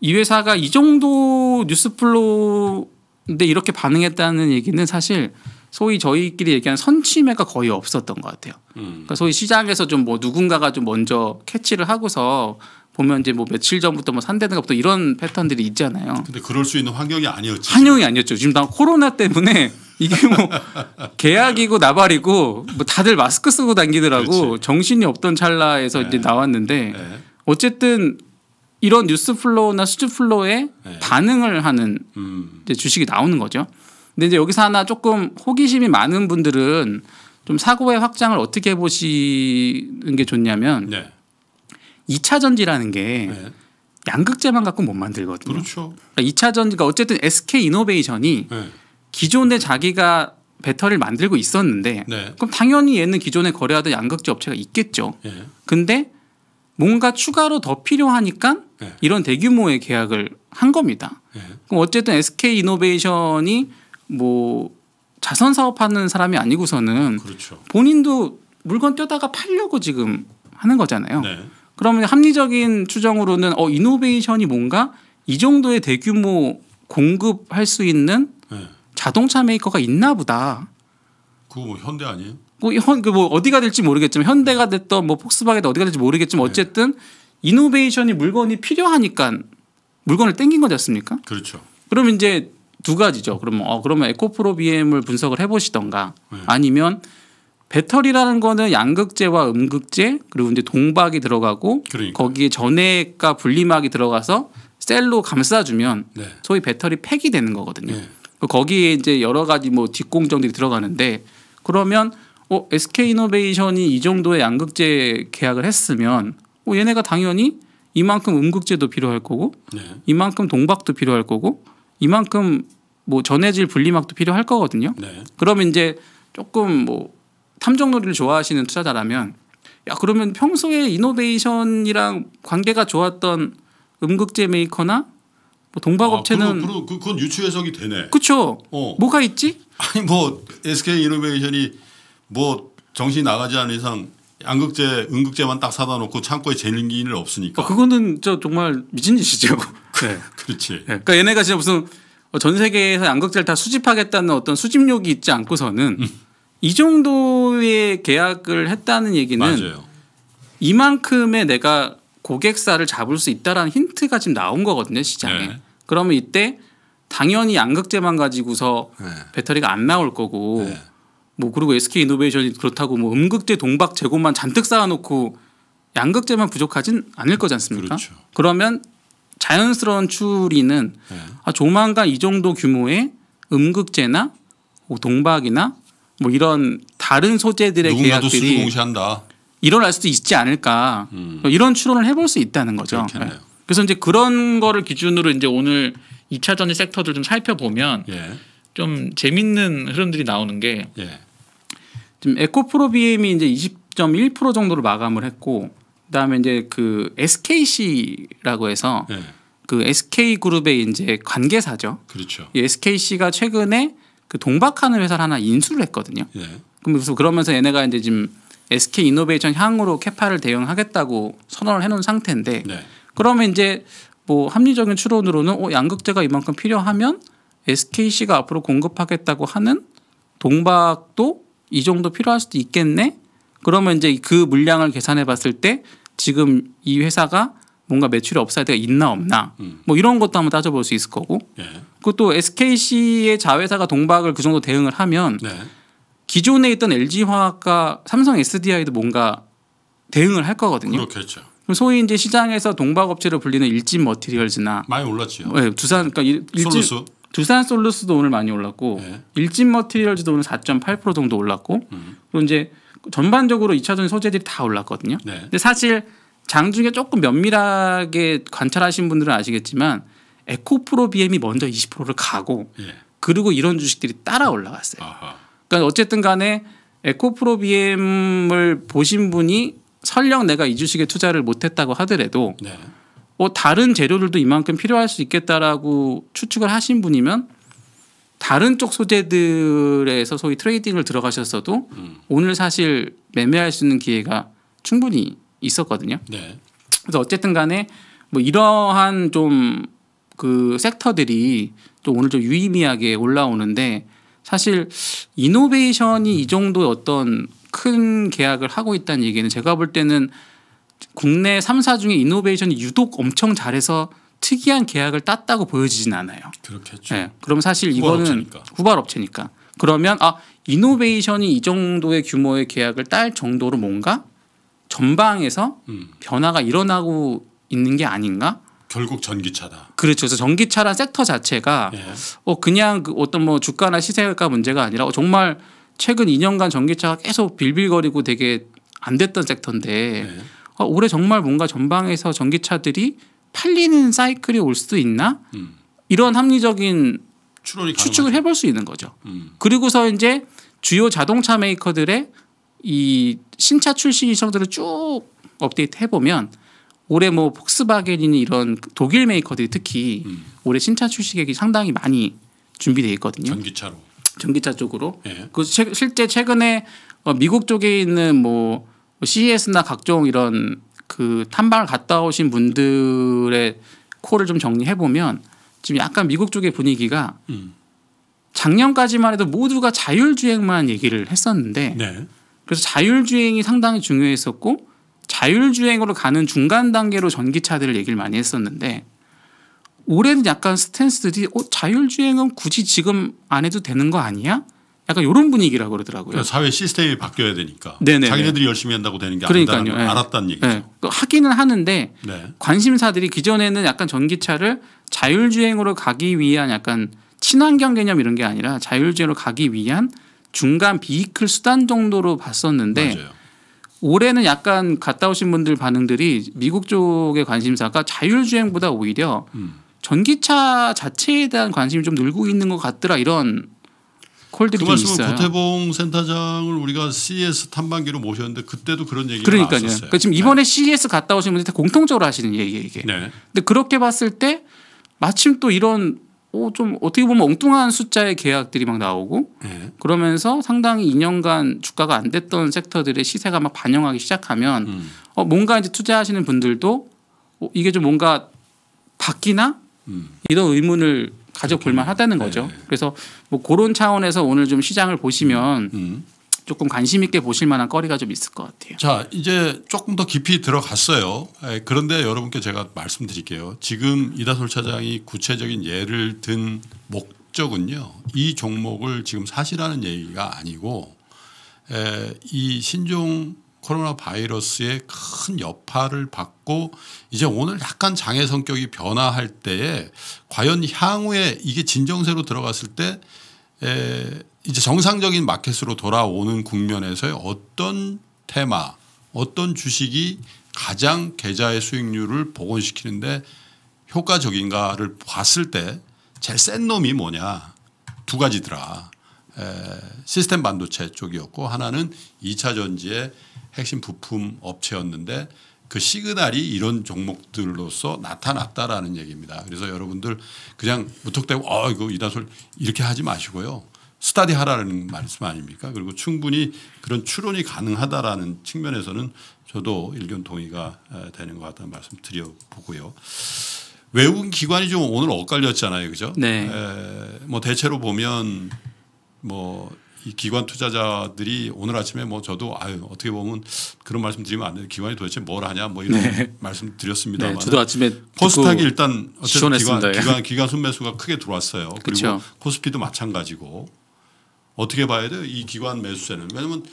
이 회사가 이 정도 뉴스플로인데 우 이렇게 반응했다는 얘기는 사실 소위 저희끼리 얘기하는 선취매가 거의 없었던 것 같아요. 음. 그러니까 소위 시장에서 좀 뭐 누군가가 좀 먼저 캐치를 하고서 보면 이제 뭐 며칠 전부터 뭐산대는가또 이런 패턴들이 있잖아요. 근데 그럴 수 있는 환경이 아니었지. 환경이 아니었죠. 지금 다 코로나 때문에 이게 뭐 계약이고 나발이고 뭐 다들 마스크 쓰고 다니더라고 정신이 없던 찰나에서 네. 이제 나왔는데 네. 어쨌든 이런 뉴스 플로우나 수주 플로우에 네. 반응을 하는 음. 주식이 나오는 거죠. 근데 이제 여기서 하나 조금 호기심이 많은 분들은 좀 사고의 확장을 어떻게 보시는 게 좋냐면 네. 2차 전지라는 게 네. 양극재만 갖고 못 만들거든요. 그렇죠. 그러니까 2차 전지가 그러니까 어쨌든 SK 이노베이션이 네. 기존에 자기가 배터리를 만들고 있었는데 네. 그럼 당연히 얘는 기존에 거래하던 양극재 업체가 있겠죠. 네. 근데 뭔가 추가로 더 필요하니까 네. 이런 대규모의 계약을 한 겁니다. 네. 그럼 어쨌든 SK 이노베이션이 뭐 자선 사업하는 사람이 아니고서는 그렇죠. 본인도 물건 떼다가 팔려고 지금 하는 거잖아요. 네. 그러면 합리적인 추정으로는 어 이노베이션이 뭔가 이 정도의 대규모 공급할 수 있는 네. 자동차 메이커가 있나 보다. 그거 뭐 현대 아니에요? 뭐, 현, 그 뭐 어디가 될지 모르겠지만 현대가 됐던 뭐 폭스바겐 어디가 될지 모르겠지만 네. 어쨌든 이노베이션이 물건이 필요하니까 물건을 땡긴 거지 않습니까? 그렇죠. 그럼 이제 두 가지죠. 그러면 어 그러면 에코프로 BM을 분석을 해보시던가 네. 아니면 배터리라는 거는 양극재와 음극재 그리고 이제 동박이 들어가고 그러니까 거기에 전해가 분리막이 들어가서 셀로 감싸주면 네. 소위 배터리 팩이 되는 거거든요. 네. 그 거기에 이제 여러 가지 뭐 뒷공정들이 들어가는데 그러면 어 SK 이노베이션이 이 정도의 양극재 계약을 했으면 뭐 얘네가 당연히 이만큼 음극제도 필요할 거고 네. 이만큼 동박도 필요할 거고 이만큼 뭐 전해질 분리막도 필요할 거거든요. 네. 그러면 이제 조금 뭐 탐정놀이를 좋아하시는 투자자라면 야 그러면 평소에 이노베이션이랑 관계가 좋았던 음극재 메이커나 뭐 동박업체는 아, 그럼, 그럼 그건 유추 해석이 되네. 그렇죠. 어. 뭐가 있지? 아니 뭐 SK 이노베이션이 뭐정신 나가지 않은 이상 양극재, 음극재만 딱 사다 놓고 창고에 재능기인을 없으니까. 어, 그거는 저 정말 미친 짓이죠. <laughs> 그, 네. 그렇지. 네. 그러니까 얘네가 진짜 무슨 어, 전 세계에서 양극재를 다 수집하겠다는 어떤 수집욕이 있지 않고서는 음. 이 정도의 계약을 했다는 얘기는 맞아요. 이만큼의 내가 고객사를 잡을 수 있다라는 힌트가 지금 나온 거거든요 시장에. 네. 그러면 이때 당연히 양극재만 가지고서 네. 배터리가 안 나올 거고 네. 뭐 그리고 SK 이노베이션이 그렇다고 뭐 음극재 동박 재고만 잔뜩 쌓아놓고 양극재만 부족하진 않을 거지 않습니까? 그렇죠. 그러면 자연스러운 추리는 네. 아, 조만간 이 정도 규모의 음극재나 뭐 동박이나 뭐 이런 다른 소재들의 계약들이 공시한다. 일어날 수도 있지 않을까 음. 뭐 이런 추론을 해볼 수 있다는 거죠. 네. 그래서 이제 그런 거를 기준으로 이제 오늘 2차 전지 섹터들 좀 살펴보면 예. 좀 재밌는 흐름들이 나오는 게 예. 지금 에코프로비엠이 이제 20.1% 정도로 마감을 했고 그다음에 이제 그 SKC라고 해서 네. 그 SK 그룹의 이제 관계사죠. 그렇죠. 이 SKC가 최근에 그 동박하는 회사를 하나 인수를 했거든요. 예. 그래서 그러면서 얘네가 이제 지금 SK 이노베이션 향으로 캐파를 대응하겠다고 선언을 해놓은 상태인데 네. 그러면 이제 뭐 합리적인 추론으로는 어, 양극재가 이만큼 필요하면 SKC가 앞으로 공급하겠다고 하는 동박도 이 정도 필요할 수도 있겠네. 그러면 이제 그 물량을 계산해 봤을 때 지금 이 회사가 뭔가 매출이 없사이드가 있나 없나 음. 뭐 이런 것도 한번 따져볼 수 있을 거고 예. 그것도 SKC의 자회사가 동박을 그 정도 대응을 하면 네. 기존에 있던 LG화학과 삼성 SDI도 뭔가 대응을 할 거거든요. 그렇겠죠. 그럼 소위 이제 시장에서 동박업체로 불리는 일진 머티리얼즈나 많이 올랐죠. 네, 두산 그러니까 일진 솔루스. 두산 솔루스도 오늘 많이 올랐고 네. 일진 머티리얼즈도 오늘 4.8% 정도 올랐고 음. 그리고 이제 전반적으로 2차전 소재들이 다 올랐거든요. 네. 근데 사실 장중에 조금 면밀하게 관찰하신 분들은 아시겠지만 에코프로 BM이 먼저 20%를 가고 예. 그리고 이런 주식들이 따라 올라갔어요. 아하. 그러니까 어쨌든 간에 에코프로 BM을 보신 분이 설령 내가 이 주식에 투자를 못했다고 하더라도 네. 어, 다른 재료들도 이만큼 필요할 수 있겠다라고 추측을 하신 분이면 다른 쪽 소재들에서 소위 트레이딩을 들어가셨어도 음. 오늘 사실 매매할 수 있는 기회가 충분히 있었거든요. 네. 그래서 어쨌든 간에 뭐 이러한 좀 그 섹터들이 또 오늘 좀 유의미하게 올라오는데 사실 이노베이션이 이정도 어떤 큰 계약을 하고 있다는 얘기는 제가 볼 때는 국내 3사 중에 이노베이션이 유독 엄청 잘해서 특이한 계약을 땄다고 보여지진 않아요. 그렇겠죠. 네. 그럼 사실 이거는 업체니까. 후발업체니까. 그러면 아 이노베이션이 이 정도의 규모의 계약을 딸 정도로 뭔가 전방에서 음. 변화가 일어나고 있는 게 아닌가? 결국 전기차다. 그렇죠. 그래서 전기차란 섹터 자체가 예. 어 그냥 그 어떤 뭐 주가나 시세가 문제가 아니라 어, 정말 최근 2년간 전기차가 계속 빌빌거리고 되게 안 됐던 섹터인데 예. 어, 올해 정말 뭔가 전방에서 전기차들이 팔리는 사이클이 올 수도 있나? 음. 이런 합리적인 추측을 해볼 수 있는 거죠. 음. 그리고서 이제 주요 자동차 메이커들의 이 신차 출시 일정들을 쭉 업데이트 해보면 올해 뭐 폭스바겐이니 이런 독일 메이커들이 특히 음. 올해 신차 출시 계획이 상당히 많이 준비돼 있거든요. 전기차로. 전기차 쪽으로. 예. 그 실제 최근에 어, 미국 쪽에 있는 뭐뭐 CES나 각종 이런 그 탐방을 갔다 오신 분들의 코를 좀 정리해 보면 지금 약간 미국 쪽의 분위기가 음. 작년까지만 해도 모두가 자율주행만 얘기를 했었는데 네. 그래서 자율주행이 상당히 중요했었고 자율주행으로 가는 중간 단계로 전기차들을 얘기를 많이 했었는데 올해는 약간 스탠스들이 어, 자율주행은 굳이 지금 안 해도 되는 거 아니야? 약간 이런 분위기라고 그러더라고요. 그러니까 사회 시스템이 바뀌어야 되니까. 네네. 자기네들이 열심히 한다고 되는 게 그러니까요. 네. 알았다는 예. 얘기죠. 네. 하기는 하는데 네. 관심사들이 기존에는 약간 전기차를 자율주행으로 가기 위한 약간 친환경 개념 이런 게 아니라 자율주행으로 가기 위한 중간 비이클 수단 정도로 봤었는데 맞아요. 올해는 약간 갔다 오신 분들 반응들이 미국 쪽의 관심사가 자율주행보다 오히려 음. 전기차 자체에 대한 관심이 좀 늘고 있는 것 같더라 이런 콜드립이 그 말씀은 있어요. 고태봉 센터장을 우리가 CES 탐방기로 모셨는데 그때도 그런 얘기가 그러니까요. 나왔었어요. 그러니까 지금 네. 이번에 네. CES 갔다 오신 분들 공통적으로 하시는 얘기예요. 이게. 네. 근데 그렇게 봤을 때 마침 또 이런 오, 어, 좀 어떻게 보면 엉뚱한 숫자의 계약들이 막 나오고 네. 그러면서 상당히 2년간 주가가 안 됐던 섹터들의 시세가 막 반영하기 시작하면 음. 어, 뭔가 이제 투자하시는 분들도 어, 이게 좀 뭔가 바뀌나 음. 이런 의문을 가져 볼만 하다는 네. 거죠. 네 그래서 뭐 그런 차원에서 오늘 좀 시장을 보시면 음, 음. 조금 관심 있게 보실 만한 거리가 좀 있을 것 같아요. 자, 이제 조금 더 깊이 들어갔어요. 예, 그런데 여러분께 제가 말씀드릴게요. 지금 이다솔 차장이 구체적인 예를 든 목적은요. 이 종목을 지금 사실하는 얘기가 아니고 예, 이 신종 코로나 바이러스의 큰 여파를 받고 이제 오늘 약간 장애 성격이 변화할 때에 과연 향후에 이게 진정세로 들어갔을 때 에, 이제 정상적인 마켓으로 돌아오는 국면에서의 어떤 테마, 어떤 주식이 가장 계좌의 수익률을 복원시키는데 효과적인가를 봤을 때 제일 센 놈이 뭐냐 두 가지더라. 시스템 반도체 쪽이었고 하나는 2차 전지의 핵심 부품 업체였는데 그 시그널이 이런 종목들로서 나타났다라는 얘기입니다. 그래서 여러분들 그냥 무턱대고 어 이거 이단솔 이렇게 하지 마시고요. 스타디 하라는 말씀 아닙니까? 그리고 충분히 그런 추론이 가능하다라는 측면에서는 저도 일견 동의가 되는 것 같다는 말씀 드려보고요. 외국 인 기관이 좀 오늘 엇갈렸잖아요. 그죠? 네. 에, 뭐 대체로 보면 뭐이 기관 투자자들이 오늘 아침에 뭐 저도 아유 어떻게 보면 그런 말씀 드리면 안 돼요. 기관이 도대체 뭘 하냐 뭐 이런 네. 말씀 드렸습니다만 네, 저도 아침에 코스닥이 일단 어쨌든 기관, 기관 예. 기관 순매수가 크게 들어왔어요. 그리고 코스피도 마찬가지고 어떻게 봐야 돼요? 이 기관 매수세는 왜냐면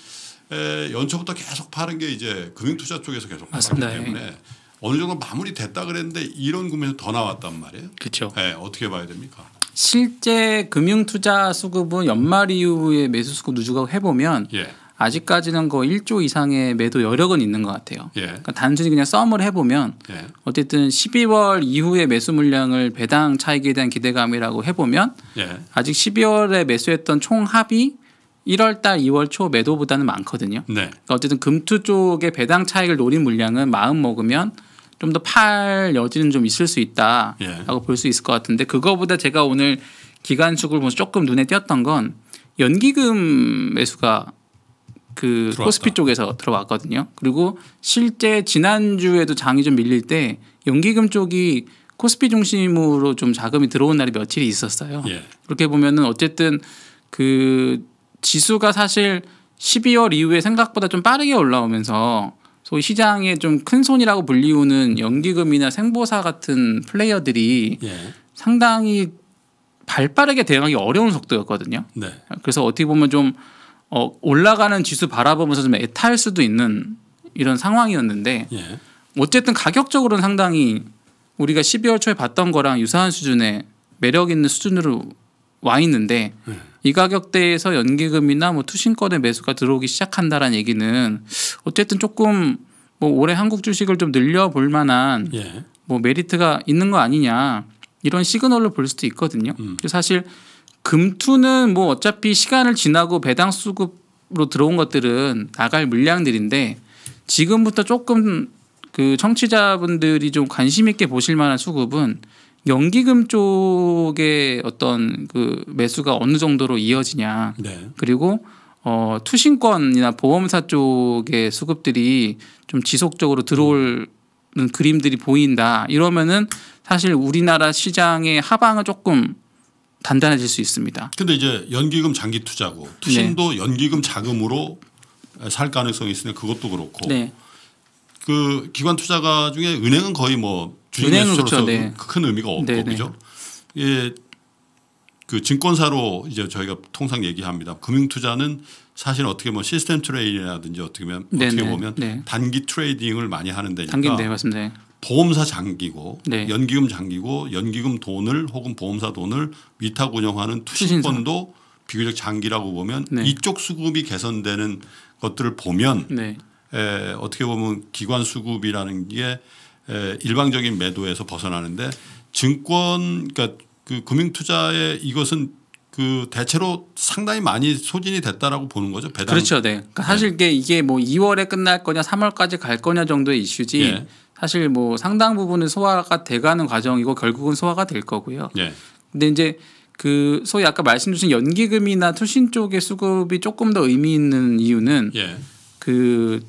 에, 연초부터 계속 파는 게 이제 금융투자 쪽에서 계속 나왔기 예. 때문에 어느 정도 마무리됐다 그랬는데 이런 구매에서 더 나왔단 말이에요. 그렇죠. 예, 어떻게 봐야 됩니까? 실제 금융투자 수급은 연말 이후에 매수 수급 누적하고 해보면 예. 아직까지는 거의 1조 이상의 매도 여력은 있는 것 같아요. 예. 그러니까 단순히 그냥 썸을 해보면 예. 어쨌든 12월 이후에 매수 물량을 배당 차익에 대한 기대감이라고 해보면 예. 아직 12월에 매수했던 총 합이 1월 달, 2월 초 매도보다는 많거든요. 네. 그러니까 어쨌든 금투 쪽의 배당 차익을 노린 물량은 마음 먹으면 좀더팔 여지는 좀 있을 수 예. 있다라고 예. 볼수 있을 것 같은데 그거보다 제가 오늘 기간축을 보면서 조금 눈에 띄었던 건 연기금 매수가 그 들어왔다. 코스피 쪽에서 들어왔거든요. 그리고 실제 지난주에도 장이 좀 밀릴 때 연기금 쪽이 코스피 중심으로 좀 자금이 들어온 날이 며칠이 있었어요. 예. 그렇게 보면은 어쨌든 그 지수가 사실 12월 이후에 생각보다 좀 빠르게 올라오면서 소위 시장에좀 큰 손이라고 불리우는 연기금이나 생보사 같은 플레이어들이 예. 상당히 발빠르게 대응하기 어려운 속도였거든요. 네. 그래서 어떻게 보면 좀 어, 올라가는 지수 바라보면서 좀 애타할 수도 있는 이런 상황이었는데 예. 어쨌든 가격적으로는 상당히 우리가 12월 초에 봤던 거랑 유사한 수준의 매력 있는 수준으로 와 있는데 예. 이 가격대에서 연기금이나 뭐 투신권의 매수가 들어오기 시작한다라는 얘기는 어쨌든 조금 뭐 올해 한국 주식을 좀 늘려볼 만한 예. 뭐 메리트가 있는 거 아니냐 이런 시그널로 볼 수도 있거든요. 음. 사실 금투는 뭐 어차피 시간을 지나고 배당 수급으로 들어온 것들은 나갈 물량들인데 지금부터 조금 그 청취자분들이 좀 관심 있게 보실 만한 수급은 연기금 쪽의 어떤 그 매수가 어느 정도로 이어지냐 네. 그리고 어, 투신권이나 보험사 쪽의 수급들이 좀 지속적으로 들어올 음. 그림들이 보인다 이러면은 사실 우리나라 시장의 하방은 조금 단단해질 수 있습니다. 근데 이제 연기금 장기 투자고 투신도 네. 연기금 자금으로 살 가능성이 있으니 그것도 그렇고 네. 그 기관 투자가 중에 은행은 거의 뭐 주식 매수로 그렇죠. 네. 큰 의미가 없고 네, 네. 그죠. 예, 그 증권사로 이제 저희가 통상 얘기합니다. 금융 투자는 사실 어떻게 보면 시스템 트레이딩이라든지 어떻게 보면 네네. 어떻게 네, 보면 네. 단기 트레이딩을 많이 하는 데니까 단기인데 맞습니다. 네. 보험사 장기고 네. 연기금 장기고 연기금 돈을 혹은 보험사 돈을 위탁 운영하는 투신권도 비교적 장기라고 보면 네. 이쪽 수급이 개선되는 것들을 보면 네. 에, 어떻게 보면 기관 수급이라는 게 에, 일방적인 매도에서 벗어나는데 증권 그러니까 그 금융투자에 이것은 그 대체로 상당히 많이 소진이 됐다라고 보는 거죠. 배당. 그렇죠. 네. 그러니까 네. 사실 이게 이게 뭐 2월에 끝날 거냐 3월까지 갈 거냐 정도의 이슈지 예. 사실 뭐 상당 부분은 소화가 돼가는 과정이고 결국은 소화가 될 거고요. 예. 근데 이제 그 소위 아까 말씀 주신 연기금이나 투신 쪽의 수급이 조금 더 의미 있는 이유는 예. 그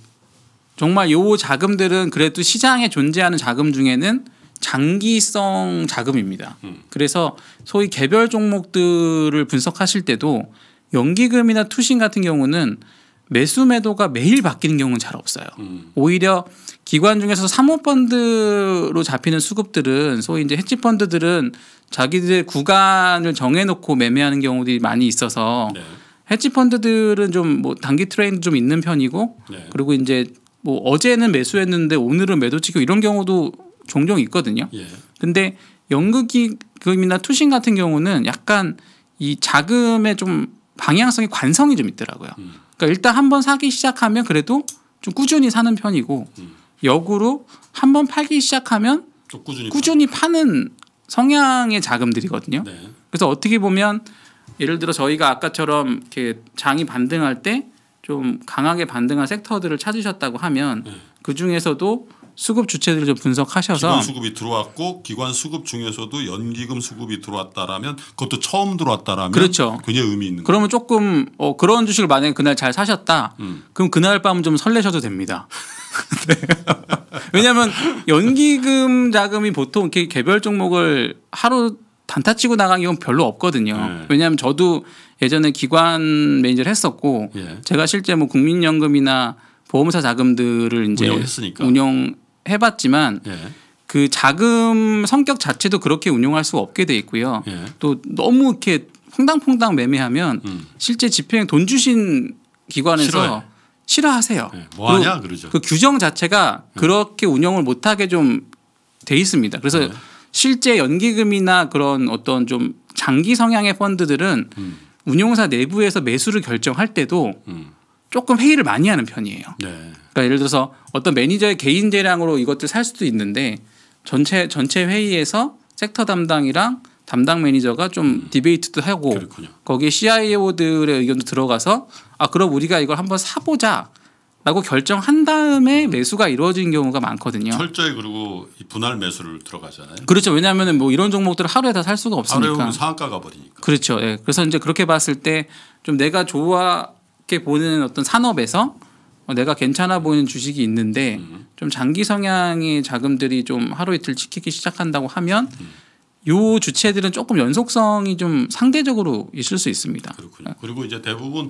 정말 요 자금들은 그래도 시장에 존재하는 자금 중에는 장기성 자금입니다. 음. 그래서 소위 개별 종목들을 분석하실 때도 연기금이나 투신 같은 경우는 매수 매도가 매일 바뀌는 경우는 잘 없어요. 음. 오히려 기관 중에서 사모펀드로 잡히는 수급들은 소위 이제 헤지펀드들은 자기들 구간을 정해놓고 매매하는 경우들이 많이 있어서 네. 헤지펀드들은 좀 뭐 단기 트레인드 좀 있는 편이고 네. 그리고 이제 뭐 어제는 매수했는데 오늘은 매도 치고 이런 경우도 종종 있거든요. 예. 근데 연극이금이나 투신 같은 경우는 약간 이 자금의 좀 방향성이 관성이 좀 있더라고요. 음. 그러니까 일단 한번 사기 시작하면 그래도 좀 꾸준히 사는 편이고 음. 역으로 한번 팔기 시작하면 꾸준히, 꾸준히 파는 성향의 자금들이거든요. 네. 그래서 어떻게 보면 예를 들어 저희가 아까처럼 이렇게 장이 반등할 때 좀 강하게 반등한 섹터들을 찾으셨다고 하면 네. 그 중에서도 수급 주체들을 좀 분석하셔서 기관 수급이 들어왔고 기관 수급 중에서도 연기금 수급이 들어왔다라면 그것도 처음 들어왔다라면 그렇죠. 굉장히 의미 있는 그러면 거예요. 조금 어, 그런 주식을 만약에 그날 잘 사셨다 음. 그럼 그날 밤은 좀 설레셔도 됩니다. <laughs> 네. 왜냐하면 연기금 자금이 보통 이렇게 개별 종목을 하루 단타 치고 나간 경우 별로 없거든요. 네. 왜냐하면 저도 예전에 기관 매니저를 했었고 예. 제가 실제 뭐 국민연금이나 보험사 자금들을 이제 운영했으니까. 운영 해봤지만 예. 그 자금 성격 자체도 그렇게 운용할 수 없게 돼 있고요. 예. 또 너무 이렇게 퐁당퐁당 매매하면 음. 실제 집행 돈 주신 기관에서 싫어해. 싫어하세요. 네. 뭐하냐 그 그러죠. 그 규정 자체가 네. 그렇게 운영을 못하게 좀 돼 있습니다. 그래서 네. 실제 연기금이나 그런 어떤 좀 장기 성향의 펀드들은 음. 운용사 내부에서 매수를 결정할 때도 음. 조금 회의를 많이 하는 편이에요. 네. 그러니까 예를 들어서 어떤 매니저의 개인 재량으로 이것들 살 수도 있는데 전체 전체 회의에서 섹터 담당이랑 담당 매니저가 좀 음. 디베이트도 하고 그렇군요. 거기에 CIO들의 의견도 들어가서 아 그럼 우리가 이걸 한번 사보자. 라고 결정한 다음에 음. 매수가 이루어진 경우가 많거든요. 철저히 그리고 분할 매수를 들어가잖아요. 그렇죠. 왜냐하면 뭐 이런 종목들을 하루에 다 살 수가 없으니까. 하루에 상한가가 버리니까. 그렇죠. 예. 그래서 이제 그렇게 봤을 때 좀 내가 좋아 그렇게 보는 어떤 산업에서 어, 내가 괜찮아 보이는 주식이 있는데 음. 좀 장기 성향의 자금들이 좀 하루 이틀 지키기 시작한다고 하면 음. 요 주체들은 조금 연속성이 좀 상대적으로 있을 수 있습니다. 그렇군요. 그리고 이제 대부분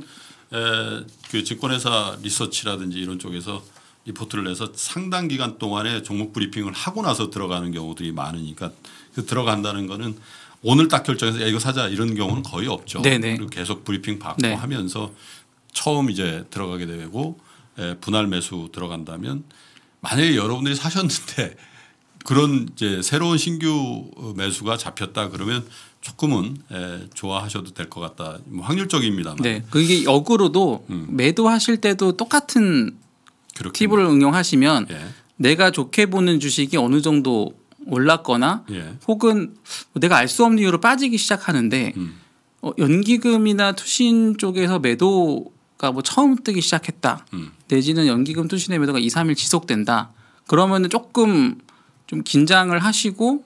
에, 그 증권회사 리서치라든지 이런 쪽에서 리포트를 내서 상당 기간 동안에 종목 브리핑을 하고 나서 들어가는 경우들이 많으니까 그 들어간다는 거는 오늘 딱 결정해서 야 이거 사자 이런 경우는 거의 없죠. 네네. 그리고 계속 브리핑 받고 네. 하면서 처음 이제 들어가게 되고 예, 분할 매수 들어간다면 만약에 여러분들이 사셨는데 <laughs> 그런 이제 새로운 신규 매수가 잡혔다 그러면 조금은 에, 예, 좋아하셔도 될 것 같다. 뭐 확률적입니다만. 네. 그게 역으로도 음. 매도하실 때도 똑같은 그렇군요. 팁을 응용하시면 예. 내가 좋게 보는 주식이 어느 정도 올랐거나 예. 혹은 뭐 내가 알 수 없는 이유로 빠지기 시작하는데 음. 어, 연기금이나 투신 쪽에서 매도 그러니까 뭐 처음 뜨기 시작했다. 음. 내지는 연기금 투신의 매도가 2, 3일 지속된다. 그러면은 조금 좀 긴장을 하시고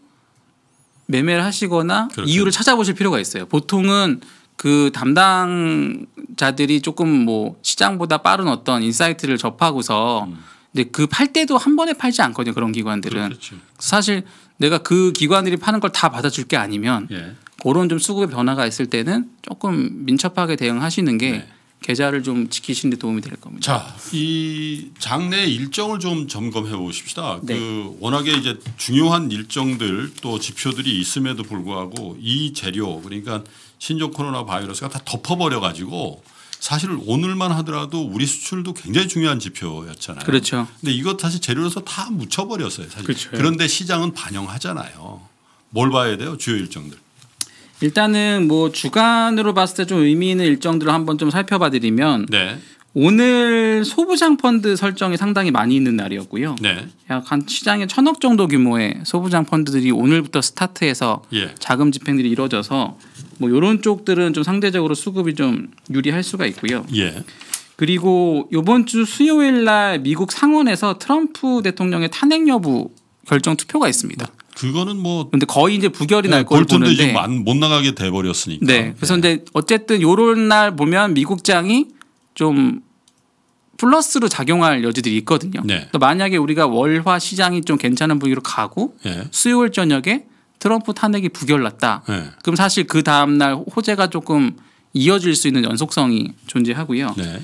매매를 하시거나 그렇죠. 이유를 찾아보실 필요가 있어요. 보통은 그 담당자들이 조금 뭐 시장보다 빠른 어떤 인사이트를 접하고서 음. 근데 그팔 때도 한 번에 팔지 않거든요. 그런 기관들은 그렇겠지. 사실 내가 그 기관들이 파는 걸 다 받아줄 게 아니면 예. 그런 좀 수급의 변화가 있을 때는 조금 민첩하게 대응하시는 게 네. 계좌를 좀 지키시는 데 도움이 될 겁니다. 자, 이 장례 일정을 좀 점검해 보십시다. 네. 그 워낙에 이제 중요한 일정들 또 지표들이 있음에도 불구하고 이 재료 그러니까 신종 코로나 바이러스가 다 덮어버려 가지고 사실 오늘만 하더라도 우리 수출도 굉장히 중요한 지표였잖아요. 그렇죠. 근데 이것 사실 재료로서 다 묻혀버렸어요. 사실. 그렇죠. 그런데 시장은 반영하잖아요. 뭘 봐야 돼요? 주요 일정들. 일단은 뭐 주간으로 봤을 때 좀 의미 있는 일정들을 한번 좀 살펴봐 드리면 네. 오늘 소부장 펀드 설정이 상당히 많이 있는 날이었고요. 네. 약한 시장에 천억 정도 규모의 소부장 펀드들이 오늘부터 스타트해서 예. 자금 집행들이 이루어져서 뭐요런 쪽들은 좀 상대적으로 수급이 좀 유리할 수가 있고요. 예. 그리고 요번주 수요일 날 미국 상원에서 트럼프 대통령의 탄핵 여부 결정 투표가 있습니다. 그거는 뭐 근데 거의 이제 부결이 네, 날 예, 걸로 보는데 지금 안, 못 나가게 돼 버렸으니까. 네. 그래서 네. 근데 어쨌든 요런 날 보면 미국장이 좀 플러스로 작용할 여지들이 있거든요. 네. 또 만약에 우리가 월화 시장이 좀 괜찮은 부위로 가고 네. 수요일 저녁에 트럼프 탄핵이 부결났다. 네. 그럼 사실 그 다음 날 호재가 조금 이어질 수 있는 연속성이 존재하고요. 네.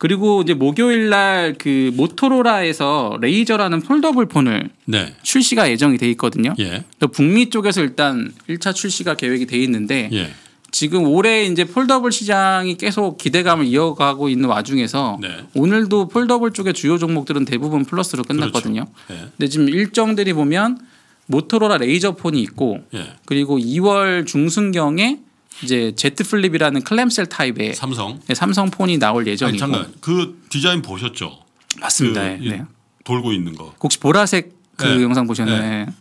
그리고 이제 목요일 날 그 모토로라에서 레이저라는 폴더블 폰을 네. 출시가 예정이 돼 있거든요. 예. 북미 쪽에서 일단 1차 출시가 계획이 돼 있는데 예. 지금 올해 이제 폴더블 시장이 계속 기대감을 이어가고 있는 와중에서 네. 오늘도 폴더블 쪽의 주요 종목들은 대부분 플러스로 끝났거든요. 그렇죠. 예. 근데 지금 일정들이 보면 모토로라 레이저 폰이 있고 예. 그리고 2월 중순경에 이제 제트 플립이라는 클램셀 타입의 삼성 네, 삼성 폰이 나올 예정이고. 아니, 잠깐 그 디자인 보셨죠? 맞습니다. 그 네. 돌고 있는 거. 혹시 보라색 그 네. 영상 보셨나요? 네.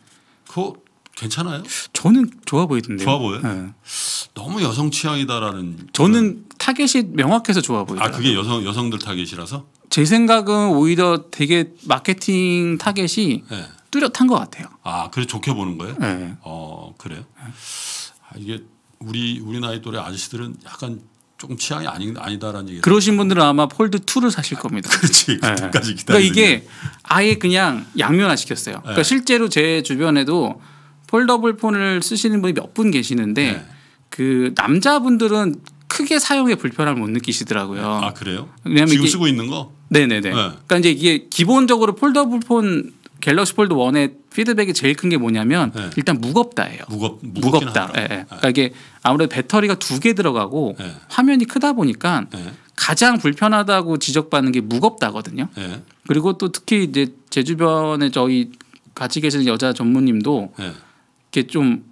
그거 괜찮아요? 저는 좋아 보이던데요. 좋아 보여? 네. 너무 여성 취향이다라는. 저는 타겟이 명확해서 좋아 보여요. 아 그게 여성 여성들 타겟이라서? 제 생각은 오히려 되게 마케팅 타겟이 네. 뚜렷한 것 같아요. 아 그래 좋게 보는 거예요? 어 그래요? 아, 이게 우리 우리 나이 또래 아저씨들은 약간 조금 취향이 아니, 아니다라는 얘기. 그러신 분들은 아마 폴드 2를 사실 아, 겁니다. 아, 그렇지. 예. 그때까지 네. 기다리는. 그러니까 이게 아예 그냥 양면화 시켰어요. 예. 그러니까 실제로 제 주변에도 폴더블 폰을 쓰시는 분이 몇 분 계시는데 네. 그 남자분들은 크게 사용에 불편함을 못 느끼시더라고요. 아 그래요? 왜냐면 지금 쓰고 있는 거? 네네네. 그러니까 이제 이게 기본적으로 폴더블 폰 갤럭시 폴드 원의 피드백이 제일 큰 게 뭐냐면 네. 일단 무겁다예요. 무겁 무겁다. 예, 예. 네. 그러니까 이게 아무래도 배터리가 두 개 들어가고 네. 화면이 크다 보니까 네. 가장 불편하다고 지적받는 게 무겁다거든요. 네. 그리고 또 특히 이제 제 주변에 저희 같이 계시는 여자 전무님도 네. 이게 좀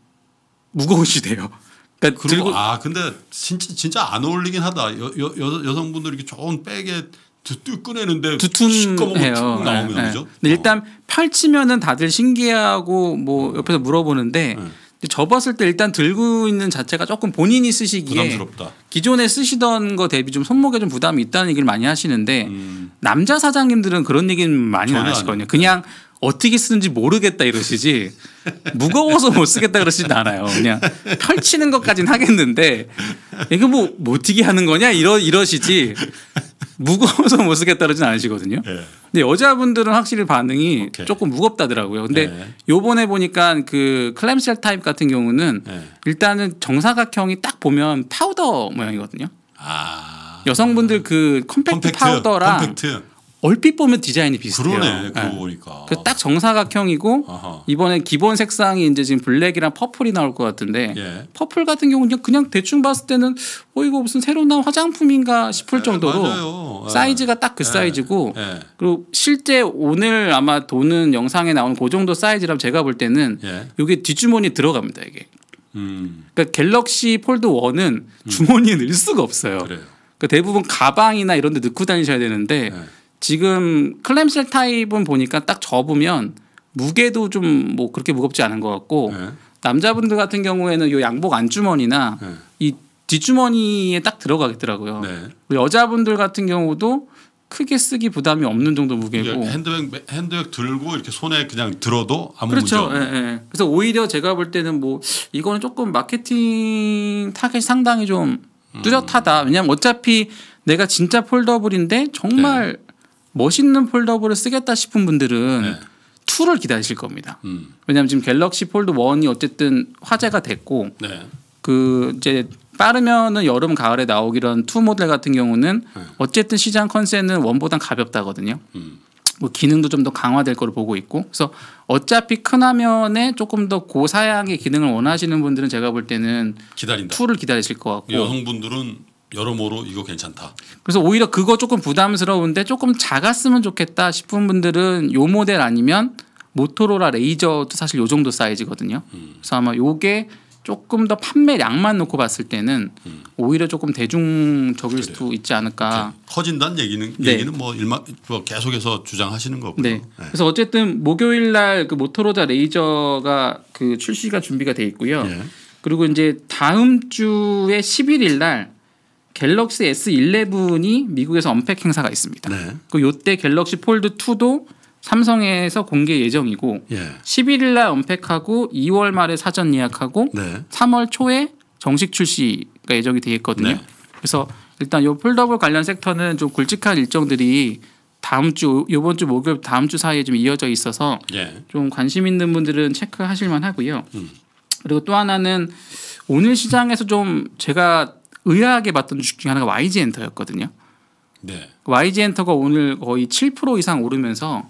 무거우시대요. 그러니까 그리고 아 근데 진짜 진짜 안 어울리긴 하다. 여, 여, 여성분들 이렇게 이 좋은 빼게 뜨끈해는데 시꺼멓게 네. 나오면 네. 그죠? 네. 일단 펼치면은 다들 신기하고 뭐 음. 옆에서 물어보는데 네. 접었을 때 일단 들고 있는 자체가 조금 본인이 쓰시기에 부담스럽다. 기존에 쓰시던 거 대비 좀 손목에 좀 부담이 있다는 얘기를 많이 하시는데 음. 남자 사장님들은 그런 얘기는 많이 안 하시거든요. 그냥 어떻게 쓰는지 모르겠다 이러시지 <laughs> 무거워서 못 쓰겠다 그러시진 않아요. 그냥 펼치는 것까진 하겠는데 이거 뭐, 뭐 어떻게 하는 거냐 이러 이러시지 무거워서 못 쓰겠다는 아니시거든요. 네. 근데 여자분들은 확실히 반응이 오케이. 조금 무겁다더라고요. 근데 네. 요번에 보니까 그 클램셀 타입 같은 경우는 네. 일단은 정사각형이 딱 보면 파우더 모양이거든요. 아. 여성분들 그 컴팩트, 컴팩트 파우더랑 컴팩트. 얼핏 보면 디자인이 비슷해요. 그러네. 예. 그러고 네. 보니까. 그 딱 정사각형이고 이번에 기본 색상이 이제 지금 블랙이랑 퍼플이 나올 것 같은데 예. 퍼플 같은 경우는 그냥 대충 봤을 때는 어 이거 무슨 새로 나온 화장품인가 싶을 예, 정도로 예, 사이즈가 딱그 예. 사이즈고 예. 그리고 실제 오늘 아마 도는 영상에 나온 그 정도 사이즈라면 제가 볼 때는 이게 뒷주머니 들어갑니다 이게. 음. 그러니까 갤럭시 폴드 1은 음. 주머니에 넣을 수가 없어요. 그래요. 그러니까 대부분 가방이나 이런 데 넣고 다니셔야 되는데 지금 클램셀 타입은 보니까 딱 접으면 무게도 좀 뭐 그렇게 무겁지 않은 것 같고 네. 남자분들 같은 경우에는 요 양복 안주머니나 네. 이 뒷주머니에 딱 들어가겠더라고요. 네. 여자분들 같은 경우도 크게 쓰기 부담이 없는 정도 무게고 핸드백 핸드백 들고 이렇게 손에 그냥 들어도 아무 그렇죠. 문제 예, 예. 그래서 오히려 제가 볼 때는 뭐 이거는 조금 마케팅 타겟이 상당히 좀 음. 뚜렷하다. 왜냐하면 어차피 내가 진짜 폴더블인데 정말 네. 멋있는 폴더블을 쓰겠다 싶은 분들은 네. 2를 기다리실 겁니다. 음. 왜냐하면 지금 갤럭시 폴드 1이 어쨌든 화제가 됐고 네. 그 이제 빠르면은 여름 가을에 나오기란 2 모델 같은 경우는 네. 어쨌든 시장 컨셉은 원보단 가볍다거든요. 음. 뭐 기능도 좀 더 강화될 거로 보고 있고 그래서 어차피 큰 화면에 조금 더 고사양의 기능을 원하시는 분들은 제가 볼 때는 기다린다. 2를 기다리실 것 같고 여성분들은 여러모로 이거 괜찮다. 그래서 오히려 그거 조금 부담스러운데 조금 작았으면 좋겠다 싶은 분들은 요 모델 아니면 모토로라 레이저도 사실 요 정도 사이즈거든요. 음. 그래서 아마 요게 조금 더 판매량만 놓고 봤을 때는 음. 오히려 조금 대중적일 그래요. 수도 있지 않을까. 커진다는 얘기는 네. 얘기는 뭐 일마 뭐 계속해서 주장하시는 거고요. 네. 네. 그래서 어쨌든 목요일 날 그 모토로라 레이저가 그 출시가 준비가 돼 있고요. 예. 그리고 이제 다음 주에 11일 날 갤럭시 S11이 미국에서 언팩 행사가 있습니다. 네. 그 요때 갤럭시 폴드 2도 삼성에서 공개 예정이고 예. 11일 날 언팩하고 2월 말에 사전 예약하고 네. 3월 초에 정식 출시가 예정이 되어 있거든요. 네. 그래서 일단 요 폴더블 관련 섹터는 좀 굵직한 일정들이 다음 주 이번 주 목요일 다음 주 사이에 좀 이어져 있어서 예. 좀 관심 있는 분들은 체크하실 만하고요. 음. 그리고 또 하나는 오늘 시장에서 좀 제가 의아하게 봤던 주식 중에 하나가 YG 엔터였거든요. 네. YG 엔터가 오늘 거의 7% 이상 오르면서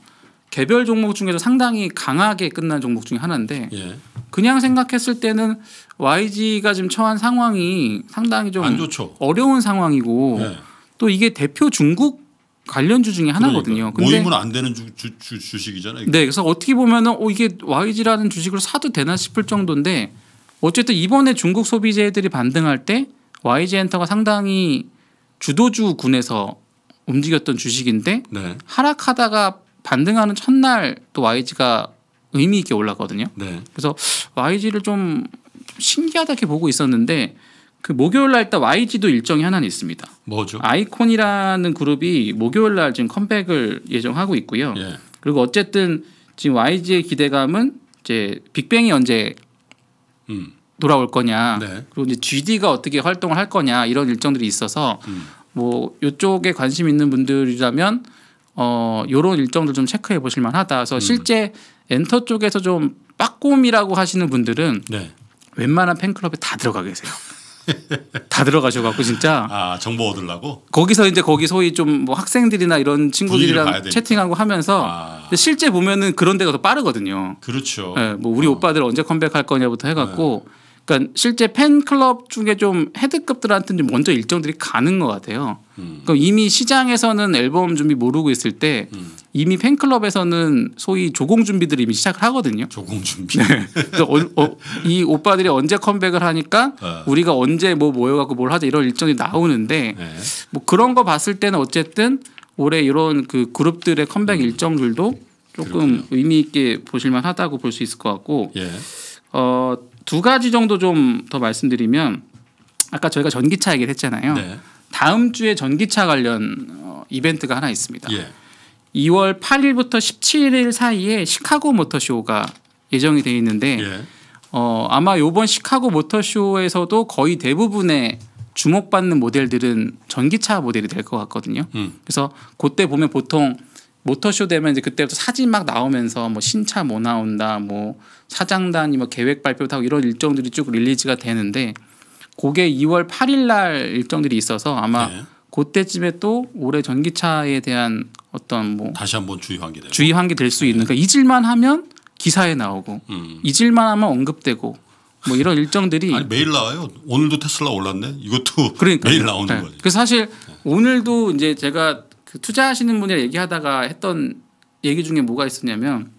개별 종목 중에서 상당히 강하게 끝난 종목 중에 하나인데 예. 그냥 생각했을 때는 YG가 지금 처한 상황이 상당히 좀 어려운 상황이고 예. 또 이게 대표 중국 관련주 중에 하나거든요. 그러니까. 모임은 안 되는 주, 주, 주, 주식이잖아요. 이거. 네, 그래서 어떻게 보면은 어, 이게 YG라는 주식을 사도 되나 싶을 정도인데 어쨌든 이번에 중국 소비자들이 반등할 때 YG 엔터가 상당히 주도주 군에서 움직였던 주식인데 네. 하락하다가 반등하는 첫날 또 YG가 의미 있게 올랐거든요. 네. 그래서 YG를 좀 신기하다 이렇게 보고 있었는데 그 목요일 날 일단 YG도 일정이 하나 있습니다. 뭐죠? 아이콘이라는 그룹이 목요일 날 지금 컴백을 예정하고 있고요. 예. 그리고 어쨌든 지금 YG의 기대감은 이제 빅뱅이 언제 음. 돌아올 거냐 네. 그리고 이제 GD가 어떻게 활동을 할 거냐 이런 일정들이 있어서 음. 뭐 요쪽에 관심 있는 분들이라면 어 요런 일정들 좀 체크해 보실 만하다. 그래서 음. 실제 엔터 쪽에서 좀 빠꼼이라고 하시는 분들은 네. 웬만한 팬클럽에 다 들어가 계세요. <laughs> 다 들어가셔갖고 진짜 아 정보 얻으려고 거기서 이제 거기 소위 좀뭐 학생들이나 이런 친구들이랑 채팅하고 하면서 아. 실제 보면은 그런 데가 더 빠르거든요. 그렇죠. 네, 뭐 우리 어. 오빠들 언제 컴백할 거냐부터 해갖고 네. 그러니까 실제 팬클럽 중에 좀 헤드급들한테는 먼저 일정들이 가는 것 같아요. 음. 그러니까 이미 시장에서는 앨범 준비 모르고 있을 때 음. 이미 팬클럽에서는 소위 조공 준비들이 이미 시작을 하거든요. 조공 준비. 네. 어, 어, 이 오빠들이 언제 컴백을 하니까 어. 우리가 언제 뭐 모여갖고 뭘 하자 이런 일정이 나오는데 네. 뭐 그런 거 봤을 때는 어쨌든 올해 이런 그 그룹들의 컴백 음. 일정들도 조금 그렇군요. 의미 있게 보실만하다고 볼 수 있을 것 같고. 예. 어, 두 가지 정도 좀 더 말씀드리면 아까 저희가 전기차 얘기를 했잖아요. 네. 다음 주에 전기차 관련 어, 이벤트가 하나 있습니다. 예. 2월 8일부터 17일 사이에 시카고 모터쇼가 예정이 되어 있는데 예. 어, 아마 이번 시카고 모터쇼에서도 거의 대부분의 주목받는 모델들은 전기차 모델이 될 것 같거든요. 음. 그래서 그때 보면 보통 모터쇼 되면 이제 그때부터 사진 막 나오면서 뭐 신차 뭐 나온다 뭐 사장단이 뭐 계획 발표하고 이런 일정들이 쭉 릴리즈가 되는데 그게 2월 8일 날 일정들이 있어서 아마 네. 그때쯤에 또 올해 전기차에 대한 어떤 뭐 다시 한 번 주의 환기 되고 주의 환기 될수 네. 있는 그러니까 잊을만 하면 기사에 나오고 음. 잊을만 하면 언급되고 뭐 이런 일정들이 아니, 매일 나와요. 오늘도 테슬라 올랐네. 이것도 그러니까 매일 나오는 네. 거예요. 그 사실 네. 오늘도 이제 제가 그 투자하시는 분이랑 얘기하다가 했던 얘기 중에 뭐가 있었냐면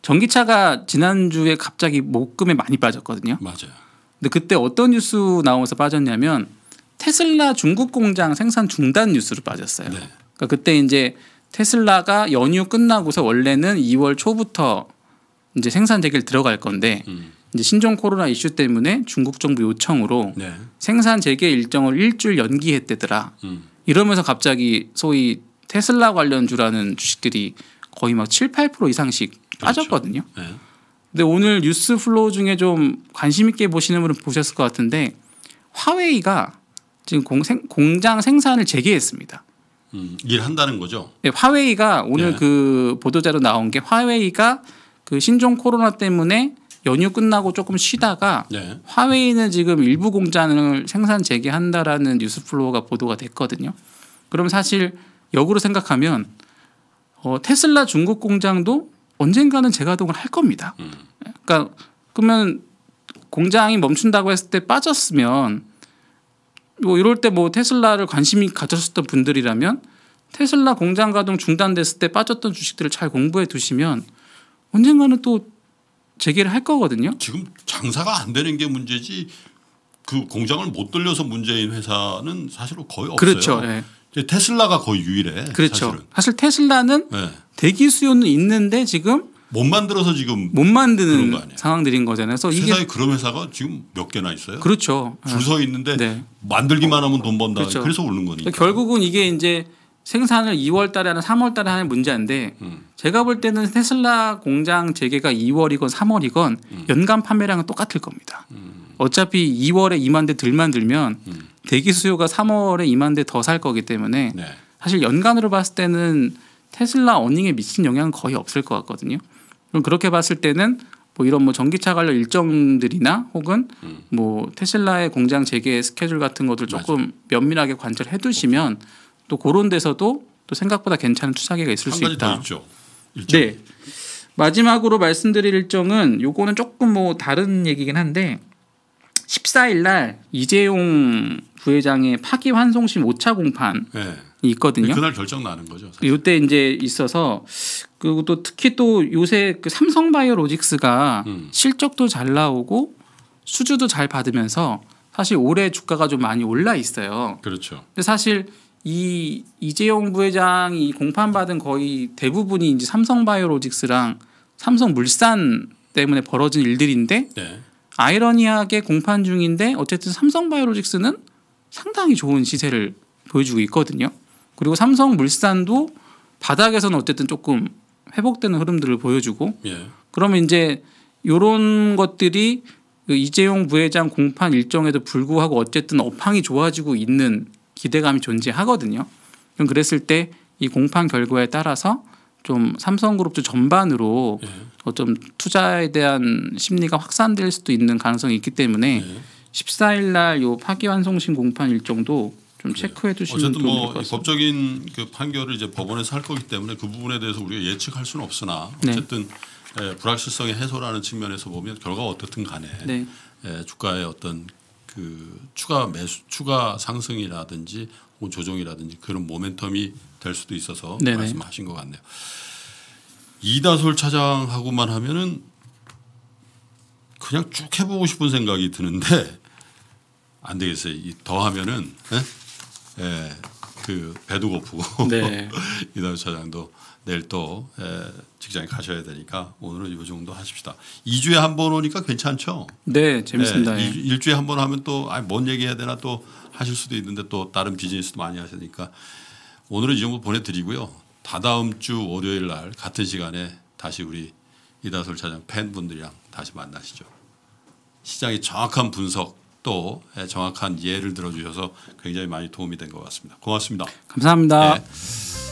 전기차가 지난주에 갑자기 목금에 많이 빠졌거든요. 맞아요. 근데 그때 어떤 뉴스 나오면서 빠졌냐면 테슬라 중국 공장 생산 중단 뉴스로 빠졌어요. 네. 그러니까 그때 이제 테슬라가 연휴 끝나고서 원래는 2월 초부터 이제 생산 재개를 들어갈 건데 음. 이제 신종 코로나 이슈 때문에 중국 정부 요청으로 네. 생산 재개 일정을 일주일 연기했대더라. 음. 이러면서 갑자기 소위 테슬라 관련주라는 주식들이 거의 막 7, 8% 이상씩 그렇죠. 빠졌거든요. 그렇죠. 네. 근데 오늘 뉴스 플로우 중에 좀 관심 있게 보시는 분은 보셨을 것 같은데 화웨이가 지금 공, 장 생산을 재개했습니다. 음, 일한다는 거죠. 네, 화웨이가 오늘 네. 그 보도자료 나온 게 화웨이가 그 신종 코로나 때문에 연휴 끝나고 조금 쉬다가 네. 화웨이는 지금 일부 공장을 생산 재개한다라는 뉴스플로어가 보도가 됐거든요. 그럼 사실 역으로 생각하면 어, 테슬라 중국 공장도 언젠가는 재가동을 할 겁니다. 음. 그러니까 그러면 공장이 멈춘다고 했을 때 빠졌으면 뭐 이럴 때 뭐 테슬라를 관심이 가졌었던 분들이라면 테슬라 공장 가동 중단됐을 때 빠졌던 주식들을 잘 공부해 두시면 언젠가는 또 재개를 할 거거든요. 지금 장사가 안 되는 게 문제지 그 공장을 못 돌려서 문제인 회사는 사실은 거의 없어요. 그렇죠. 네. 테슬라가 거의 유일해. 그렇죠. 사실은. 사실 테슬라는 네. 예. 대기 수요는 있는데 지금 못 만들어서 지금 못 만드는 상황들인 거잖아요. 그래서 세상에 그런 회사가 지금 몇 개나 있어요. 그렇죠. 줄서 예. 있는데 네. 만들기만 하면 돈 번다. 그렇죠. 그래서 오는 거니까. 결국은 이게 이제 생산을 2월 달에 하는 3월 달에 하는 문제인데 음. 제가 볼 때는 테슬라 공장 재개가 2월이건 3월이건 음. 연간 판매량은 똑같을 겁니다. 음. 어차피 2월에 2만 대 들만 들면 음. 대기 수요가 3월에 2만 대 더 살 거기 때문에 네. 사실 연간으로 봤을 때는 테슬라 어닝에 미친 영향은 거의 없을 것 같거든요. 그럼 그렇게 봤을 때는 뭐 이런 뭐 전기차 관련 일정들이나 혹은 음. 뭐 테슬라의 공장 재개 스케줄 같은 것들 조금 맞아. 면밀하게 관찰해 두시면 또 그런 데서도 또 생각보다 괜찮은 투자기가 있을 수 있다. 있죠. 일정. 네. 마지막으로 말씀드릴 일정은 요거는 조금 뭐 다른 얘기긴 한데 14일 날 이재용 부회장의 파기 환송심 5차 공판 네. 있거든요. 네, 그날 결정 나는 거죠. 사실. 이때 이제 있어서 그리고 또 특히 또 요새 그 삼성바이오로직스가 음. 실적도 잘 나오고 수주도 잘 받으면서 사실 올해 주가가 좀 많이 올라 있어요. 그렇죠. 근데 사실 이 이재용 부회장이 공판받은 거의 대부분이 이제 삼성바이오로직스랑 삼성물산 때문에 벌어진 일들인데 네. 아이러니하게 공판 중인데 어쨌든 삼성바이오로직스는 상당히 좋은 시세를 보여주고 있거든요. 그리고 삼성물산도 바닥에서는 어쨌든 조금 회복되는 흐름들을 보여주고 예. 그러면 이제 이런 것들이 그 이재용 부회장 공판 일정에도 불구하고 어쨌든 업황이 좋아지고 있는 기대감이 존재하거든요. 좀 그랬을 때 이 공판 결과에 따라서 좀 삼성그룹도 전반으로 예. 어, 좀 투자에 대한 심리가 확산될 수도 있는 가능성이 있기 때문에 예. 14일 날요 파기환송심 공판 일정도 좀 예. 체크해 주시면 어쨌든 뭐 법적인 그 판결을 이제 법원에서 할 거기 때문에 그 부분에 대해서 우리가 예측할 수는 없으나 네. 어쨌든 네. 예, 불확실성의 해소라는 측면에서 보면 결과가 어떻든 간에 네. 예, 주가의 어떤 그 추가 매수 추가 상승이라든지 조정이라든지 그런 모멘텀이 될 수도 있어서 네네. 말씀하신 것 같네요. 이다솔 차장하고만 하면은 그냥 쭉 해보고 싶은 생각이 드는데 <laughs> 안 되겠어요. 더 하면은 예? 예? 그 배도 고프고 네. <laughs> 이다솔 차장도 내일 또 직장에 가셔야 되니까 오늘은 이 정도 하십시다. 2주에 한 번 오니까 괜찮죠? 네, 재밌습니다. 네, 주 일주에 한 번 하면 또뭔 아, 얘기해야 되나 또 하실 수도 있는데 또 다른 비즈니스도 많이 하시니까 오늘은 이 정도 보내드리고요. 다다음 주 월요일 날 같은 시간에 다시 우리 이다솔 차장 팬분들이랑 다시 만나시죠. 시장의 정확한 분석 또 정확한 예를 들어주셔서 굉장히 많이 도움이 된 것 같습니다. 고맙습니다. 감사합니다. 네.